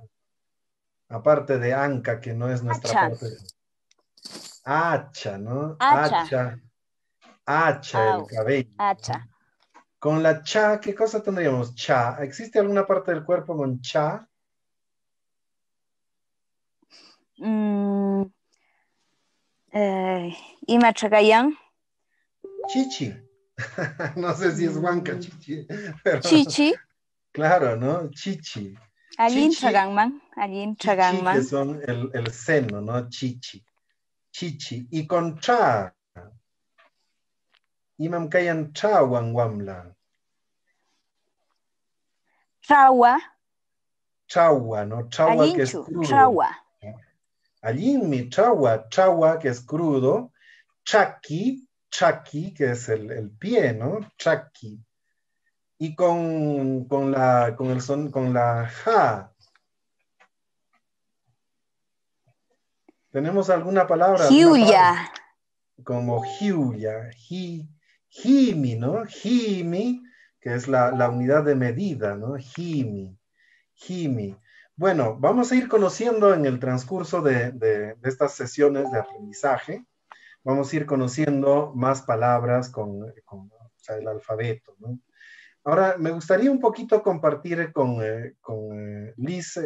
[SPEAKER 1] Aparte de anca, que no es nuestra parte. Acha, ¿no? Acha. Acha el cabello. Acha. Con la cha, ¿qué cosa tendríamos? Cha. ¿Existe alguna parte del cuerpo con cha?
[SPEAKER 3] Mm,
[SPEAKER 2] eh, Ima Chichi.
[SPEAKER 1] no sé si es Huanca mm. Chichi. chichi. Claro, ¿no? Chichi.
[SPEAKER 2] Allí Chagangman Alin Chagangman. Que son
[SPEAKER 1] el, el, seno, ¿no? Chichi. Chichi. Y con cha. Imam mcayan cha wamla. Chawa. Chawa, ¿no? Chawa que es crudo. Chawa. Allí mi Chawa, Chawa, que es crudo, Chaki, Chaki, que es el, el pie, ¿no? Chaki. Y con, la, con, el son, con la ja. ¿Tenemos alguna palabra?
[SPEAKER 2] Hiuya.
[SPEAKER 1] Como hiuya, hi, himi, ¿no? Himi, que es la, unidad de medida, ¿no? Himi, himi. Bueno, vamos a ir conociendo en el transcurso de, estas sesiones de aprendizaje, vamos a ir conociendo más palabras con, el alfabeto. Ahora, me gustaría un poquito compartir con, eh, eh, Liz.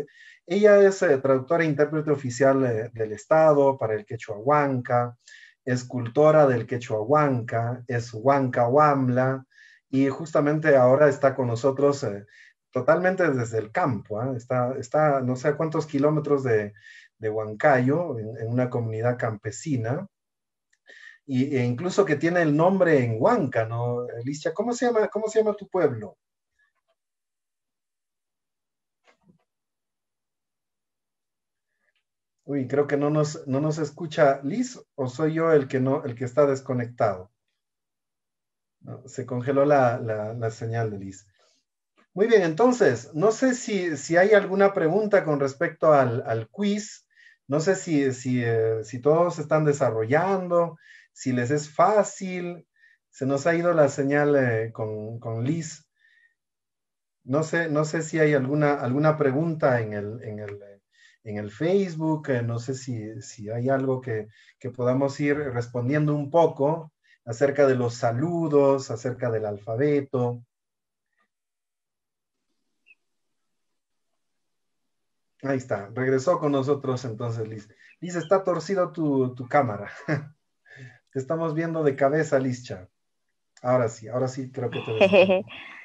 [SPEAKER 1] Ella es eh, traductora e intérprete oficial del Estado para el quechua huanca, escultora del quechua huanca, es huanca huamla, y justamente ahora está con nosotros totalmente desde el campo. ¿ah? Está, está no sé a cuántos kilómetros de, de Huancayo, en, una comunidad campesina, e incluso que tiene el nombre en Huanca, ¿no? Alicia, ¿cómo se llama, cómo se llama tu pueblo? Uy, creo que no nos, no nos escucha Liz o soy yo el que, no, el que está desconectado. se congeló la, la, la, señal de Liz. Muy bien, entonces, no sé si, hay alguna pregunta con respecto al, quiz. No sé si, eh, si, todos están desarrollando, si les es fácil. Se nos ha ido la señal eh, con, con, Liz. No sé, no sé si hay alguna, alguna pregunta en el, Facebook. Eh, no sé si, hay algo que, que podamos ir respondiendo un poco acerca de los saludos, acerca del alfabeto. Ahí está, regresó con nosotros entonces Liz. Liz, está torcido tu, cámara. te estamos viendo de cabeza, Lizcha. Ahora sí, ahora sí creo que te
[SPEAKER 2] veo.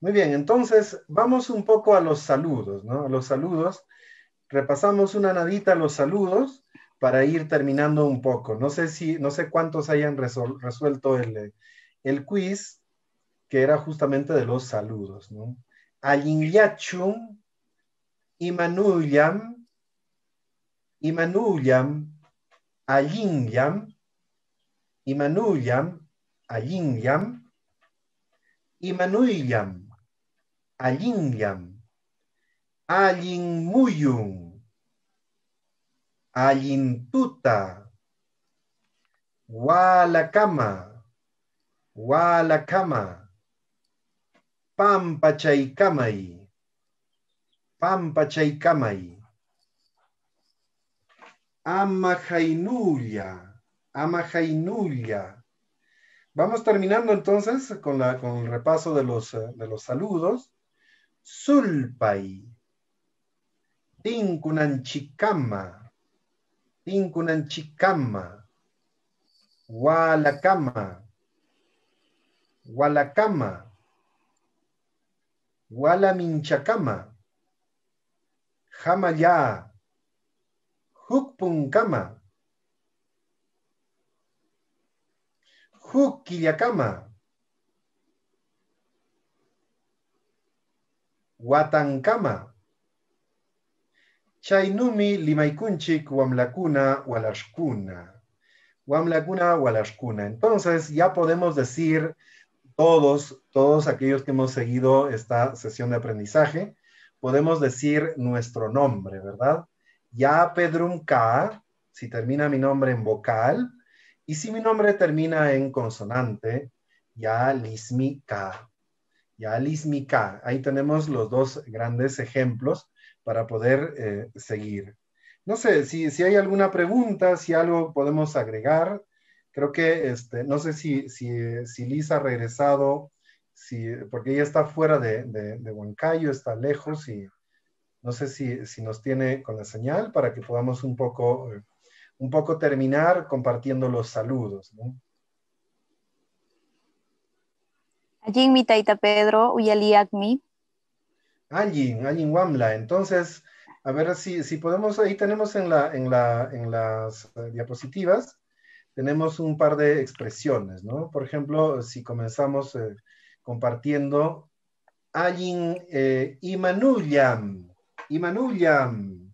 [SPEAKER 1] Muy bien, entonces vamos un poco a los saludos, ¿no? A los saludos. Repasamos una nadita los saludos para ir terminando un poco. No sé si, no sé cuántos hayan resuelto el, el quiz, que era justamente de los saludos, ¿no? allinllachum imanullam imanullam allinllam imanullam allinllam imanullam allinllam allinmuyun allintuta walakama walakama Pampa Pampa Jainulia. Amajainulla. Amajainulla. Vamos terminando entonces con, el repaso de los, de los saludos. Sulpay, Tinkunanchikama. Tinkunanchikama. Walakama. Walakama. Gualaminchacama, Jamaya, Hukpunkama, Hukillakama, Watankama. Chaynumi Limaikunchik, wamlakuna walashkuna. Wamlakuna walashcuna. Entonces ya podemos decir todos, todos aquellos que hemos seguido esta sesión de aprendizaje, podemos decir nuestro nombre, ¿verdad? Ya Pedrum K, si termina mi nombre en vocal, y si mi nombre termina en consonante, ya Lismi Ya Lismi Ahí tenemos los dos grandes ejemplos para poder eh, seguir. No sé, si, si hay alguna pregunta, si algo podemos agregar, creo que este, no sé si, si, Liz ha regresado, porque ella está fuera de, Huancayo, está lejos y no sé si, nos tiene con la señal para que podamos un poco, eh, un poco terminar compartiendo los saludos. ¿no?
[SPEAKER 2] Allí mi taita Pedro, Uyaliakmi.
[SPEAKER 1] Allí, allí Wamla. Entonces, a ver si, si podemos, ahí tenemos en, la, en, en las eh, diapositivas, tenemos un par de expresiones, ¿no? Por ejemplo, si comenzamos eh, compartiendo, alguien eh, Imanuyam, Imanuyam.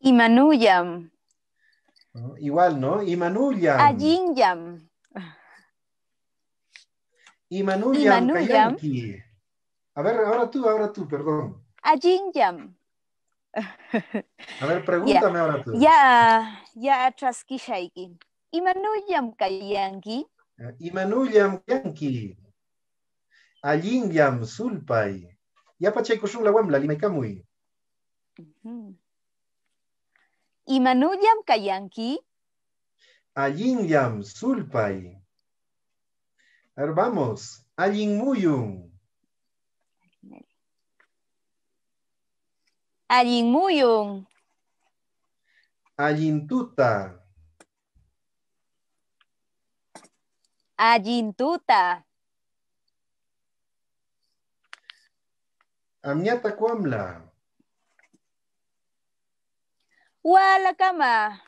[SPEAKER 2] Imanuyam.
[SPEAKER 1] Igual, ¿no? Imanuyam.
[SPEAKER 2] Ayinyam.
[SPEAKER 1] Imanuyam. Imanuyam. A ver, ahora tú, ahora tú, perdón.
[SPEAKER 2] Ayinyam.
[SPEAKER 1] A ver, pregúntame ahora tú.
[SPEAKER 2] Ya, ya traskishaiki. Imanuyam kayanki.
[SPEAKER 1] Imanuyam eh, kayanki. Allinyam sulpai. Ya pachaykushun la wamla limaikamui.
[SPEAKER 2] Imanuyam kayanki.
[SPEAKER 1] Allinyam sulpai. A ver, vamos. Allingmuyum.
[SPEAKER 2] tuta.
[SPEAKER 1] Allintuta.
[SPEAKER 2] Allintuta.
[SPEAKER 1] Amñata cuamla.
[SPEAKER 2] wala cama.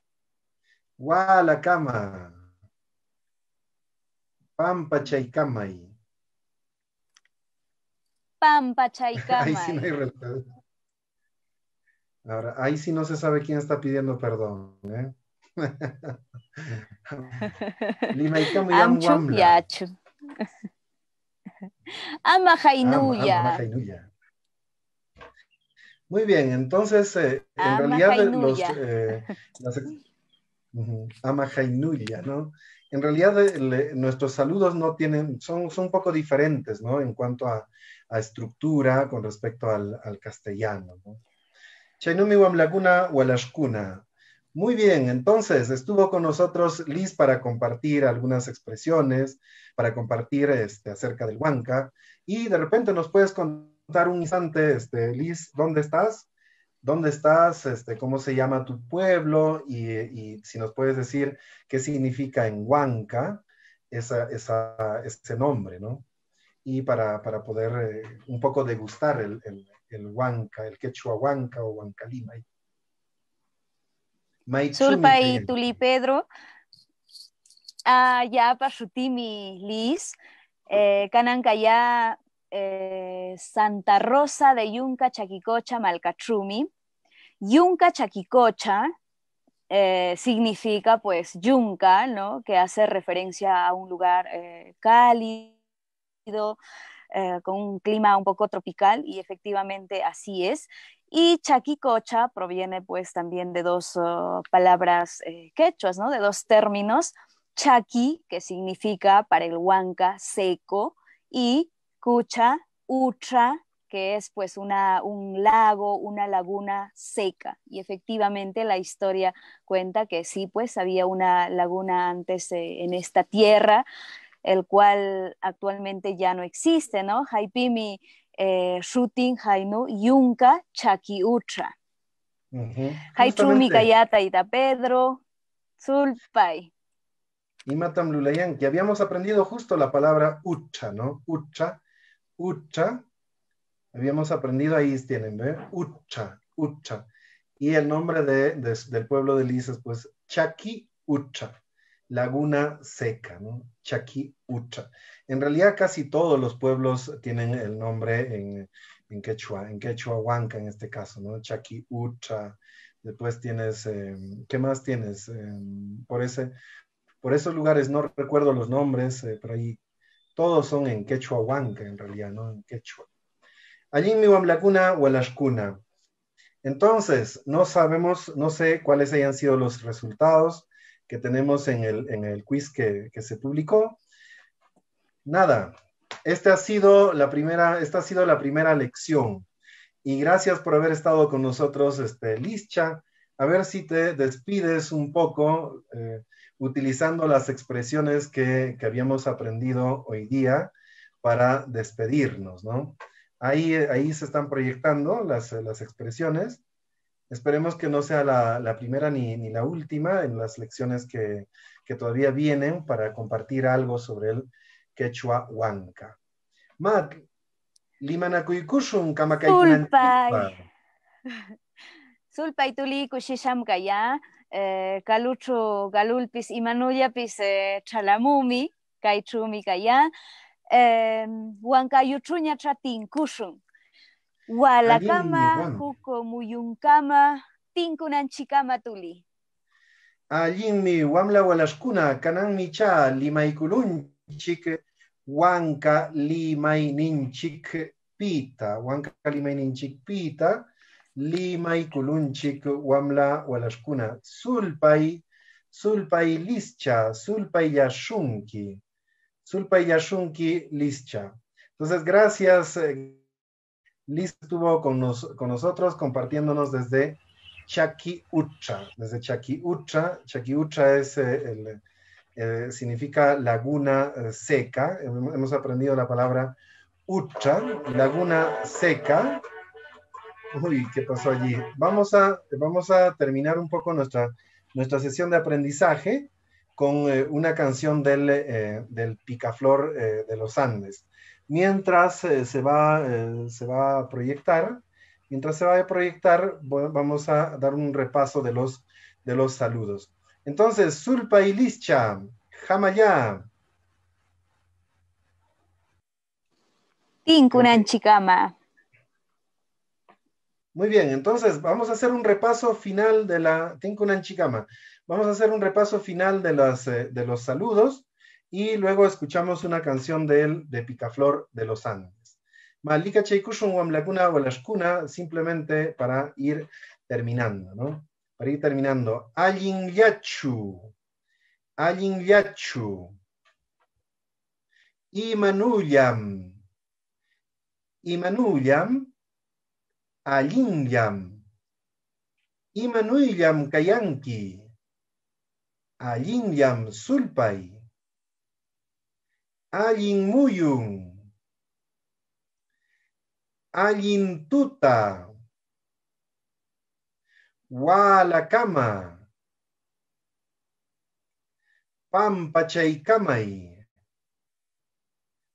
[SPEAKER 1] Pampa cama.
[SPEAKER 2] Pampa chaycamay.
[SPEAKER 1] Ahora, ahí sí no se sabe quién está pidiendo perdón. ¿eh? muy
[SPEAKER 2] Ama Jainuya.
[SPEAKER 1] Muy bien, entonces, eh, en realidad eh, los... Eh, ¿no? En realidad eh, nuestros saludos no tienen, son, son un poco diferentes, ¿no? En cuanto a, estructura con respecto al, al castellano, ¿no? Chainumi Wamlaguna Walashkuna. Muy bien, entonces estuvo con nosotros Liz para compartir algunas expresiones, para compartir este, acerca del Huanca. Y de repente nos puedes contar un instante, este, Liz, ¿dónde estás? ¿Dónde estás? Este, ¿Cómo se llama tu pueblo? Y, si nos puedes decir qué significa en Huanca ese nombre, ¿no? y para, poder eh, un poco degustar el, huanca, el quechua huanca o huancalima. Sulpa y
[SPEAKER 2] tuli Pedro, ah, ya pasutimi cananca eh, canancaya eh, Santa Rosa de Yunca Chaquicocha Malcachumi. Yunca Chaquicocha significa pues yunca, ¿no? Que hace referencia a un lugar cálido eh, con un clima un poco tropical y efectivamente así es. Y chaquicocha proviene pues también de dos oh, palabras eh, quechuas, ¿no? De dos términos, chaqui, que significa para el huanca seco, y cucha, utra, que es pues una, un lago, una laguna seca. Y efectivamente la historia cuenta que sí, pues había una laguna antes eh, en esta tierra el cual actualmente ya no existe, ¿no? Haipimi eh, shooting Hainu Yunka Ucha.
[SPEAKER 1] Haichumi Kayata
[SPEAKER 2] Ita Pedro Zulpay.
[SPEAKER 1] Y Matam que habíamos aprendido justo la palabra ucha, ¿no? Ucha, ucha. Habíamos aprendido, ahí tienen, ¿ve? ¿eh? Ucha, ucha. Y el nombre de, del pueblo de Lisas, pues Chaki Ucha laguna seca, ¿no? Chaki Ucha. En realidad casi todos los pueblos tienen el nombre en, quechua, en quechua huanca en este caso, ¿no? Chaki Ucha. Después tienes, em, ¿qué más tienes? Em, por, ese, por esos lugares no recuerdo los nombres, eh, pero ahí todos son en quechua huanca en realidad, ¿no? En quechua. Allí en mi laguna, hualashcuna. Entonces, no sabemos, no sé cuáles hayan sido los resultados que tenemos en el, en el quiz que, que, se publicó. Nada, este ha sido la primera, esta ha sido la primera lección. Y gracias por haber estado con nosotros, este, Lischa. A ver si te despides un poco eh, utilizando las expresiones que, que, habíamos aprendido hoy día para despedirnos, ¿no? Ahí, ahí se están proyectando las, las expresiones. Esperemos que no sea la, primera ni, ni, la última en las lecciones que, que, todavía vienen para compartir algo sobre el quechua huanca. Mac, limanakuykushun kamakaykunan. Sulpay.
[SPEAKER 2] Sulpay tuli kushisham kaya eh, kaluchu galulpis imanuyapis eh, chalamumi, kaychumi kaya, eh, chatin chatinkushun.
[SPEAKER 1] Hualacama,
[SPEAKER 2] Juco, Muyuncama, Tuli.
[SPEAKER 1] mi Wamla, Walaskuna, Canan Micha, Limaiculunchic, Huanca, Ninchik Pita, Huanca, Ninchik Pita, Limaikulunchik, Wamla, Hualascuna, Sulpai, Sulpai Lischa, Sulpai Yashunki, Sulpai Yashunki Lischa. Entonces, gracias, eh, Liz estuvo con, con nosotros compartiéndonos desde Ucha. desde Chaki Ucha. es eh, el, eh, significa laguna eh, seca. Hemos aprendido la palabra Ucha, laguna seca. Uy, ¿qué pasó allí? Vamos a, vamos a terminar un poco nuestra, nuestra sesión de aprendizaje con una canción del, del picaflor de los Andes mientras eh, se, va, eh, se va a proyectar, mientras se va a proyectar, vamos a dar un repaso de los, de los saludos. Entonces, Zulpa y Lischa, Jamaya. Tinkunan Muy bien, entonces vamos a hacer un repaso final de la Vamos a hacer un repaso final de, las, eh, de los saludos y luego escuchamos una canción de él, de Picaflor de los Andes. Malika Cheikushun Wamlakuna Walashkuna, simplemente para ir terminando, ¿no? Para ir terminando. Alin Yachu. Yachu. Imanuyam. Imanuyam. Yam. Imanuyam Kayanki. Yam Sulpai. Allin muyun. alin tuta. Walakama. chaykama'y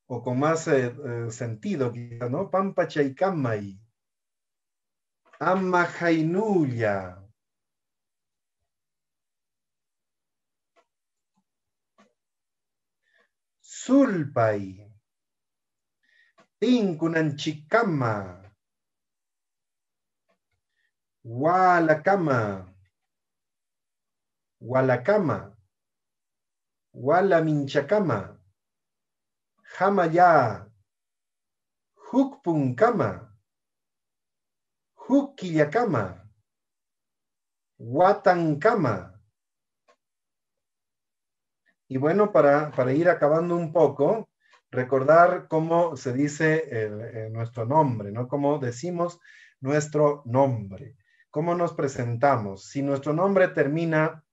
[SPEAKER 1] O con más eh, eh, sentido, quizá, ¿no? Amma Amajainulya. sulpay, tinkunanchikama, walakama, walakama, walaminchakama, jamaya, hukpunkama, Hukkilakama, watankama, y bueno, para, ir acabando un poco, recordar cómo se dice eh, nuestro nombre, ¿no? Cómo decimos nuestro nombre, cómo nos presentamos. Si nuestro nombre termina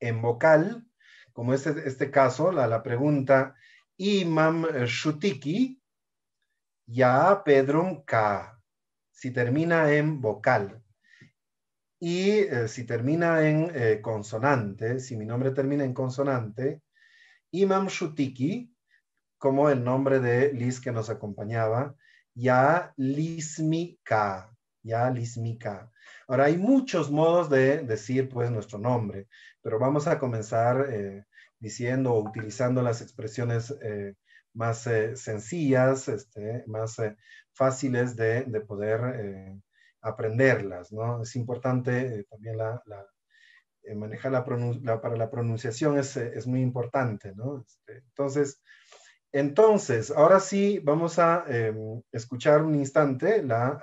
[SPEAKER 1] en vocal, como es e-, este, caso, la, la pregunta Imam Shutiki, Ya Pedrum Ka, si termina en vocal. Y eh, si termina en eh, consonante, si mi nombre termina en consonante, Imam Shutiki, como el nombre de Liz que nos acompañaba, ya Lismika, ya Lismika. Ahora, hay muchos modos de decir, pues, nuestro nombre, pero vamos a comenzar eh, diciendo o utilizando las expresiones más sencillas, este, más fáciles de, de poder aprenderlas, ¿no? Es importante eh, también eh, manejar la, para la pronunciación es, eh, muy importante, ¿no? Este, entonces, entonces, ahora sí vamos a em, escuchar un instante la,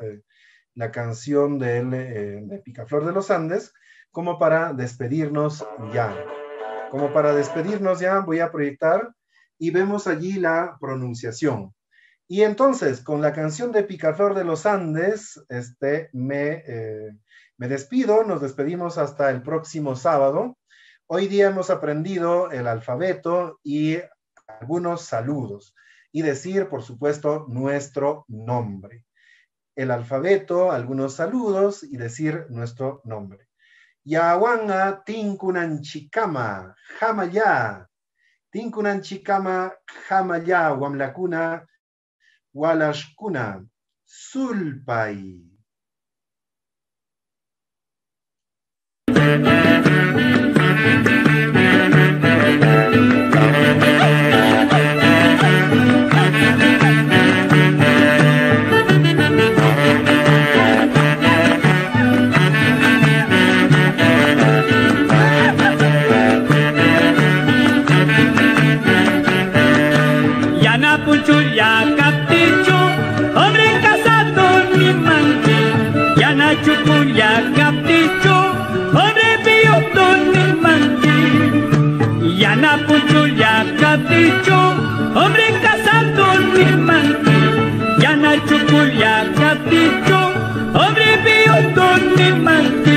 [SPEAKER 1] canción de Picaflor de los Andes como para despedirnos ya. Como para despedirnos ya voy a proyectar y vemos allí la pronunciación. Y entonces, con la canción de Picaflor de los Andes, este, eh, me, despido, nos despedimos hasta el próximo sábado. Hoy día hemos aprendido el alfabeto y algunos saludos y decir, por supuesto, nuestro nombre. El alfabeto, algunos saludos y decir nuestro nombre. Yahuanga Tinkunanchikama, jamayá Tinkunanchikama, jamayá Huamlacuna walashkuna sulpay.
[SPEAKER 3] Yo, hombre casado mi hermano, ya Nacho dicho hombre vio mi hermano.